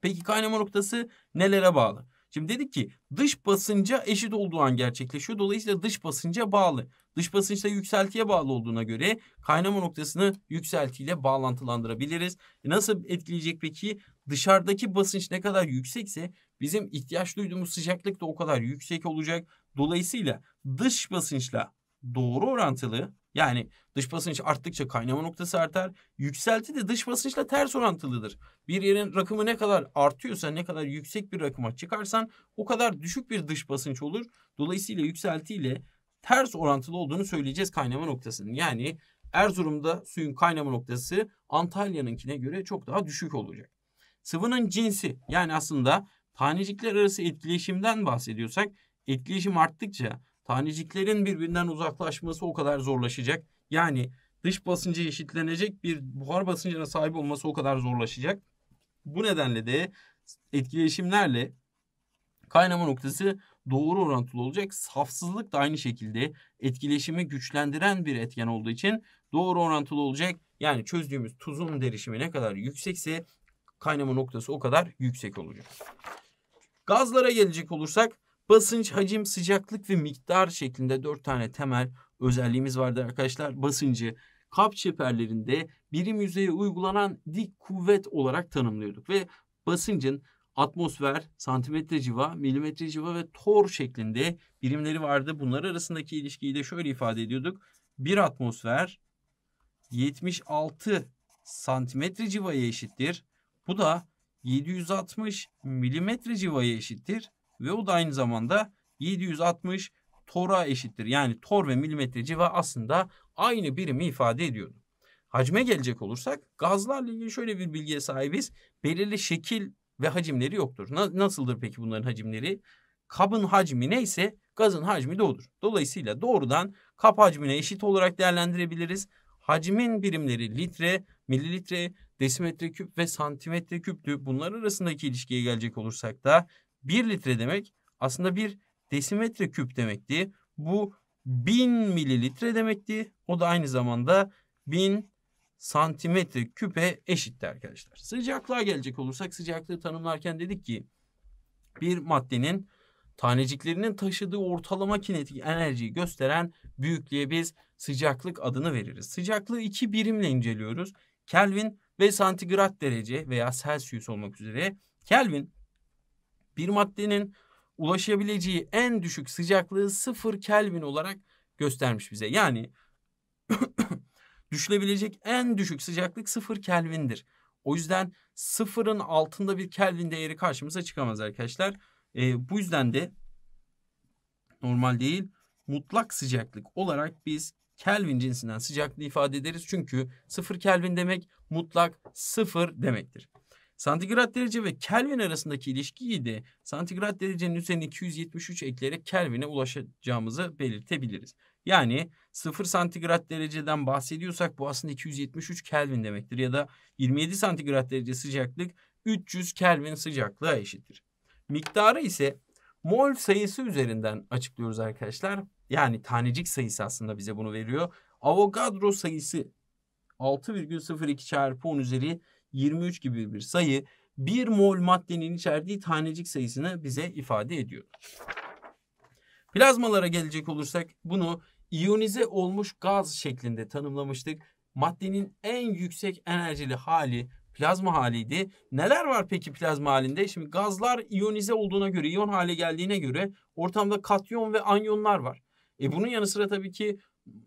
Peki kaynama noktası nelere bağlı? Şimdi dedik ki dış basınca eşit olduğu an gerçekleşiyor. Dolayısıyla dış basınca bağlı. Dış basınçta yükseltiye bağlı olduğuna göre kaynama noktasını yükseltiyle bağlantılandırabiliriz. E nasıl etkileyecek peki? Dışarıdaki basınç ne kadar yüksekse bizim ihtiyaç duyduğumuz sıcaklık da o kadar yüksek olacak. Dolayısıyla dış basınçla doğru orantılı yani dış basınç arttıkça kaynama noktası artar. Yükselti de dış basınçla ters orantılıdır. Bir yerin rakımı ne kadar artıyorsa ne kadar yüksek bir rakıma çıkarsan o kadar düşük bir dış basınç olur. Dolayısıyla yükseltiyle ters orantılı olduğunu söyleyeceğiz kaynama noktasının. Yani Erzurum'da suyun kaynama noktası Antalya'nınkine göre çok daha düşük olacak. Sıvının cinsi yani aslında tanecikler arası etkileşimden bahsediyorsak etkileşim arttıkça taneciklerin birbirinden uzaklaşması o kadar zorlaşacak. Yani dış basıncı eşitlenecek bir buhar basıncına sahip olması o kadar zorlaşacak. Bu nedenle de etkileşimlerle kaynama noktası doğru orantılı olacak. Safsızlık da aynı şekilde etkileşimi güçlendiren bir etken olduğu için doğru orantılı olacak. Yani çözdüğümüz tuzun derişimi ne kadar yüksekse kaynama noktası o kadar yüksek olacak. Gazlara gelecek olursak Basınç, hacim, sıcaklık ve miktar şeklinde dört tane temel özelliğimiz vardı arkadaşlar. Basıncı kap çeperlerinde birim yüzeye uygulanan dik kuvvet olarak tanımlıyorduk ve basıncın atmosfer, santimetre civa, milimetre civa ve tor şeklinde birimleri vardı. Bunlar arasındaki ilişkiyi de şöyle ifade ediyorduk. Bir atmosfer 76 santimetre civaya eşittir. Bu da 760 milimetre civaya eşittir ve o da aynı zamanda 760 tora eşittir. Yani tor ve milimetre civa aslında aynı birimi ifade ediyordu. Hacme gelecek olursak gazlarla ilgili şöyle bir bilgiye sahibiz. Belirli şekil ve hacimleri yoktur. Na nasıldır peki bunların hacimleri? Kabın hacmi neyse gazın hacmi de odur. Dolayısıyla doğrudan kap hacmine eşit olarak değerlendirebiliriz. Hacmin birimleri litre, mililitre, desimetre küp ve santimetre küptü. Bunlar arasındaki ilişkiye gelecek olursak da 1 litre demek aslında bir desimetre küp demekti. Bu 1000 mililitre demekti. O da aynı zamanda 1000 santimetre küpe eşitti arkadaşlar. Sıcaklığa gelecek olursak sıcaklığı tanımlarken dedik ki bir maddenin taneciklerinin taşıdığı ortalama kinetik enerjiyi gösteren büyüklüğe biz sıcaklık adını veririz. Sıcaklığı iki birimle inceliyoruz. Kelvin ve santigrat derece veya Celsius olmak üzere. Kelvin bir maddenin ulaşabileceği en düşük sıcaklığı sıfır Kelvin olarak göstermiş bize. Yani (coughs) düşülebilecek en düşük sıcaklık sıfır Kelvin'dir. O yüzden sıfırın altında bir Kelvin değeri karşımıza çıkamaz arkadaşlar. E, bu yüzden de normal değil mutlak sıcaklık olarak biz Kelvin cinsinden sıcaklığı ifade ederiz. Çünkü sıfır Kelvin demek mutlak sıfır demektir. Santigrat derece ve Kelvin arasındaki ilişkiyi de santigrat derecenin üzerine 273 ekleyerek Kelvin'e ulaşacağımızı belirtebiliriz. Yani 0 santigrat dereceden bahsediyorsak bu aslında 273 Kelvin demektir ya da 27 santigrat derece sıcaklık 300 Kelvin sıcaklığa eşittir. Miktarı ise mol sayısı üzerinden açıklıyoruz arkadaşlar. Yani tanecik sayısı aslında bize bunu veriyor. Avogadro sayısı 6,02 çarpı 10 üzeri 23 gibi bir sayı 1 mol maddenin içerdiği tanecik sayısını bize ifade ediyor. Plazmalara gelecek olursak bunu iyonize olmuş gaz şeklinde tanımlamıştık. Maddenin en yüksek enerjili hali plazma haliydi. Neler var peki plazma halinde? Şimdi gazlar iyonize olduğuna göre, iyon hale geldiğine göre ortamda katyon ve anyonlar var. E bunun yanı sıra tabii ki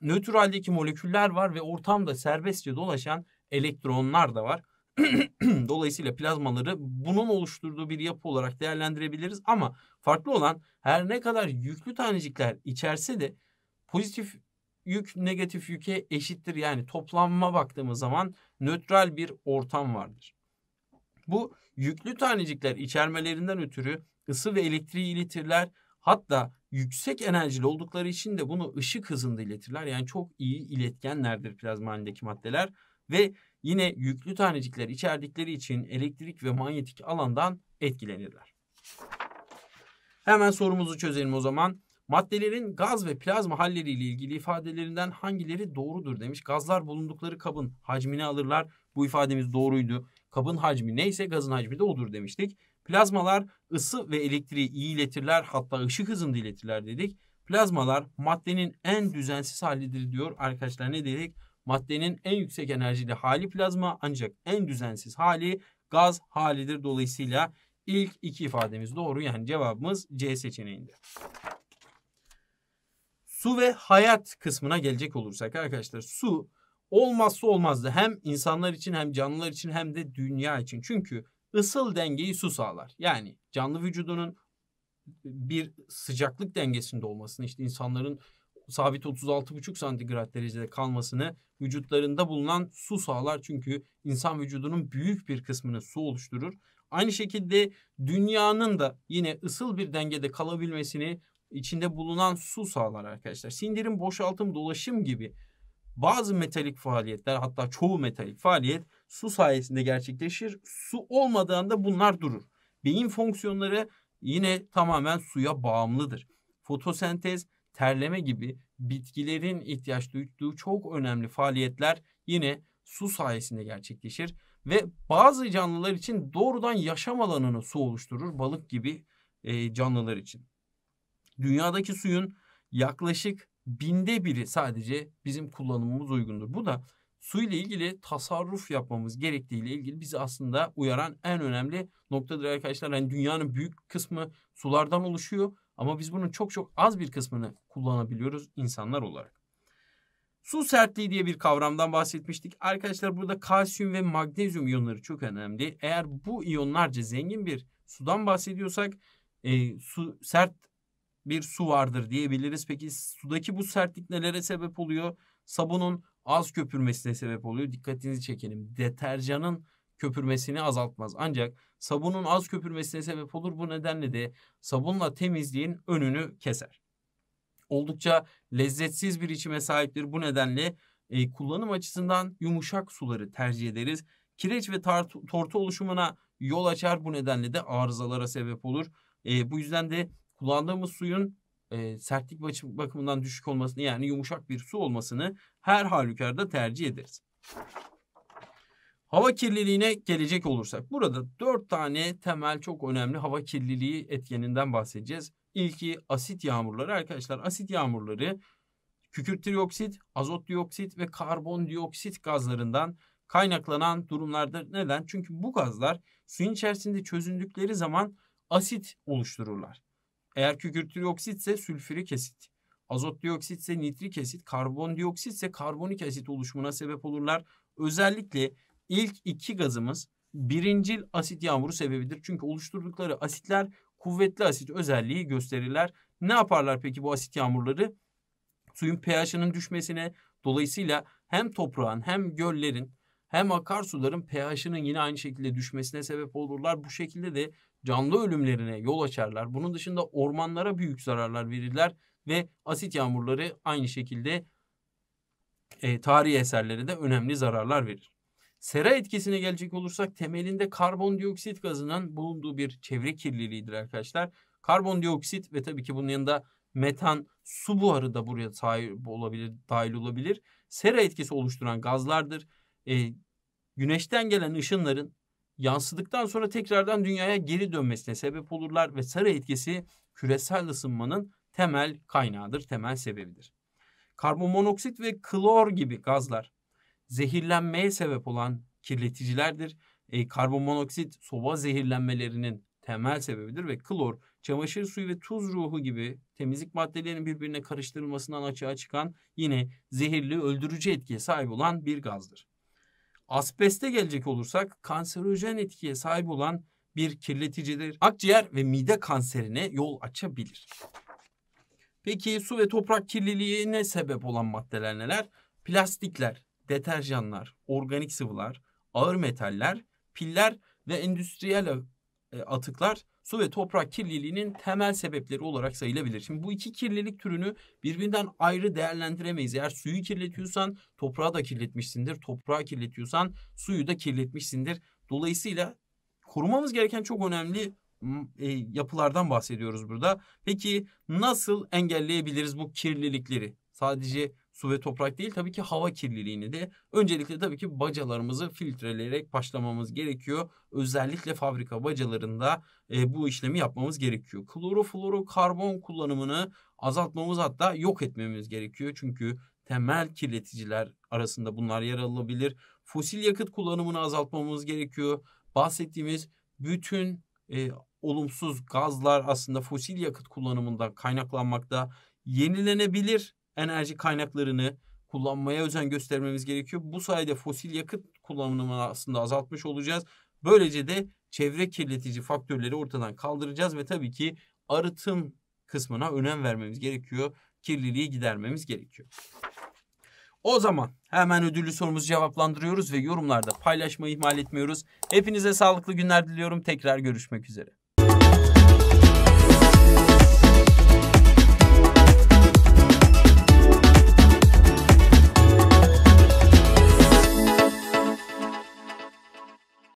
nötr haldeki moleküller var ve ortamda serbestçe dolaşan elektronlar da var. (clears throat) Dolayısıyla plazmaları bunun oluşturduğu bir yapı olarak değerlendirebiliriz ama farklı olan her ne kadar yüklü tanecikler içerse de pozitif yük negatif yüke eşittir. Yani toplanma baktığımız zaman nötral bir ortam vardır. Bu yüklü tanecikler içermelerinden ötürü ısı ve elektriği iletirler. Hatta yüksek enerjili oldukları için de bunu ışık hızında iletirler. Yani çok iyi iletkenlerdir plazma halindeki maddeler ve Yine yüklü tanecikler içerdikleri için elektrik ve manyetik alandan etkilenirler. Hemen sorumuzu çözelim o zaman. Maddelerin gaz ve plazma halleriyle ilgili ifadelerinden hangileri doğrudur demiş. Gazlar bulundukları kabın hacmini alırlar. Bu ifademiz doğruydu. Kabın hacmi neyse gazın hacmi de odur demiştik. Plazmalar ısı ve elektriği iyi iletirler hatta ışık hızını iletirler dedik. Plazmalar maddenin en düzensiz halidir diyor. Arkadaşlar ne dedik? Maddenin en yüksek enerjili hali plazma ancak en düzensiz hali gaz halidir. Dolayısıyla ilk iki ifademiz doğru yani cevabımız C seçeneğinde. Su ve hayat kısmına gelecek olursak arkadaşlar su olmazsa olmazdı hem insanlar için hem canlılar için hem de dünya için. Çünkü ısıl dengeyi su sağlar. Yani canlı vücudunun bir sıcaklık dengesinde olmasını işte insanların sabit 36,5 santigrat derecede kalmasını vücutlarında bulunan su sağlar. Çünkü insan vücudunun büyük bir kısmını su oluşturur. Aynı şekilde dünyanın da yine ısıl bir dengede kalabilmesini içinde bulunan su sağlar arkadaşlar. Sindirim, boşaltım, dolaşım gibi bazı metalik faaliyetler hatta çoğu metalik faaliyet su sayesinde gerçekleşir. Su olmadığında bunlar durur. Beyin fonksiyonları yine tamamen suya bağımlıdır. Fotosentez, terleme gibi bitkilerin ihtiyaç duyduğu çok önemli faaliyetler yine su sayesinde gerçekleşir ve bazı canlılar için doğrudan yaşam alanını su oluşturur balık gibi e, canlılar için. Dünyadaki suyun yaklaşık binde biri sadece bizim kullanımımız uygundur. Bu da su ile ilgili tasarruf yapmamız gerektiği ile ilgili bizi aslında uyaran en önemli noktadır arkadaşlar. Yani dünyanın büyük kısmı sulardan oluşuyor ama biz bunun çok çok az bir kısmını kullanabiliyoruz insanlar olarak. Su sertliği diye bir kavramdan bahsetmiştik. Arkadaşlar burada kalsiyum ve magnezyum iyonları çok önemli. Eğer bu iyonlarca zengin bir sudan bahsediyorsak e, su sert bir su vardır diyebiliriz. Peki sudaki bu sertlik nelere sebep oluyor? Sabunun az köpürmesine sebep oluyor. Dikkatinizi çekelim. Deterjanın köpürmesini azaltmaz. Ancak sabunun az köpürmesine sebep olur. Bu nedenle de sabunla temizliğin önünü keser. Oldukça lezzetsiz bir içime sahiptir. Bu nedenle e, kullanım açısından yumuşak suları tercih ederiz. Kireç ve tart- tortu oluşumuna yol açar. Bu nedenle de arızalara sebep olur. E, bu yüzden de kullandığımız suyun e, sertlik bakımından düşük olmasını yani yumuşak bir su olmasını her halükarda tercih ederiz. Hava kirliliğine gelecek olursak burada dört tane temel çok önemli hava kirliliği etkeninden bahsedeceğiz. İlki asit yağmurları arkadaşlar asit yağmurları kükürt dioksit, azot dioksit ve karbon dioksit gazlarından kaynaklanan durumlardır. Neden? Çünkü bu gazlar suyun içerisinde çözündükleri zaman asit oluştururlar. Eğer kükürt dioksit ise sülfürik asit, azot dioksit ise nitrik asit, karbon dioksit ise karbonik asit oluşumuna sebep olurlar. Özellikle İlk iki gazımız birincil asit yağmuru sebebidir. Çünkü oluşturdukları asitler kuvvetli asit özelliği gösterirler. Ne yaparlar peki bu asit yağmurları? Suyun pH'ının düşmesine dolayısıyla hem toprağın hem göllerin hem akarsuların pH'ının yine aynı şekilde düşmesine sebep olurlar. Bu şekilde de canlı ölümlerine yol açarlar. Bunun dışında ormanlara büyük zararlar verirler ve asit yağmurları aynı şekilde e, tarihi eserlere de önemli zararlar verir. Sera etkisine gelecek olursak temelinde karbondioksit gazının bulunduğu bir çevre kirliliğidir arkadaşlar. Karbondioksit ve tabii ki bunun yanında metan, su buharı da buraya sahip olabilir, dahil olabilir. Sera etkisi oluşturan gazlardır. E, güneşten gelen ışınların yansıdıktan sonra tekrardan dünyaya geri dönmesine sebep olurlar ve sera etkisi küresel ısınmanın temel kaynağıdır, temel sebebidir. Karbonmonoksit ve klor gibi gazlar zehirlenmeye sebep olan kirleticilerdir. E, karbonmonoksit soba zehirlenmelerinin temel sebebidir ve klor, çamaşır suyu ve tuz ruhu gibi temizlik maddelerinin birbirine karıştırılmasından açığa çıkan yine zehirli öldürücü etkiye sahip olan bir gazdır. Asbeste gelecek olursak kanserojen etkiye sahip olan bir kirleticidir. Akciğer ve mide kanserine yol açabilir. Peki su ve toprak kirliliğine sebep olan maddeler neler? Plastikler, deterjanlar, organik sıvılar, ağır metaller, piller ve endüstriyel e, atıklar su ve toprak kirliliğinin temel sebepleri olarak sayılabilir. Şimdi bu iki kirlilik türünü birbirinden ayrı değerlendiremeyiz. Eğer suyu kirletiyorsan toprağı da kirletmişsindir. Toprağı kirletiyorsan suyu da kirletmişsindir. Dolayısıyla korumamız gereken çok önemli e, yapılardan bahsediyoruz burada. Peki nasıl engelleyebiliriz bu kirlilikleri? Sadece su ve toprak değil tabii ki hava kirliliğini de öncelikle tabii ki bacalarımızı filtreleyerek başlamamız gerekiyor. Özellikle fabrika bacalarında e, bu işlemi yapmamız gerekiyor. Kloroflorokarbon kullanımını azaltmamız hatta yok etmemiz gerekiyor. Çünkü temel kirleticiler arasında bunlar yer alabilir. Fosil yakıt kullanımını azaltmamız gerekiyor. Bahsettiğimiz bütün e, olumsuz gazlar aslında fosil yakıt kullanımından kaynaklanmakta. Yenilenebilir enerji kaynaklarını kullanmaya özen göstermemiz gerekiyor. Bu sayede fosil yakıt kullanımını aslında azaltmış olacağız. Böylece de çevre kirletici faktörleri ortadan kaldıracağız ve tabii ki arıtım kısmına önem vermemiz gerekiyor. Kirliliği gidermemiz gerekiyor. O zaman hemen ödüllü sorumuzu cevaplandırıyoruz ve yorumlarda paylaşmayı ihmal etmiyoruz. Hepinize sağlıklı günler diliyorum. Tekrar görüşmek üzere.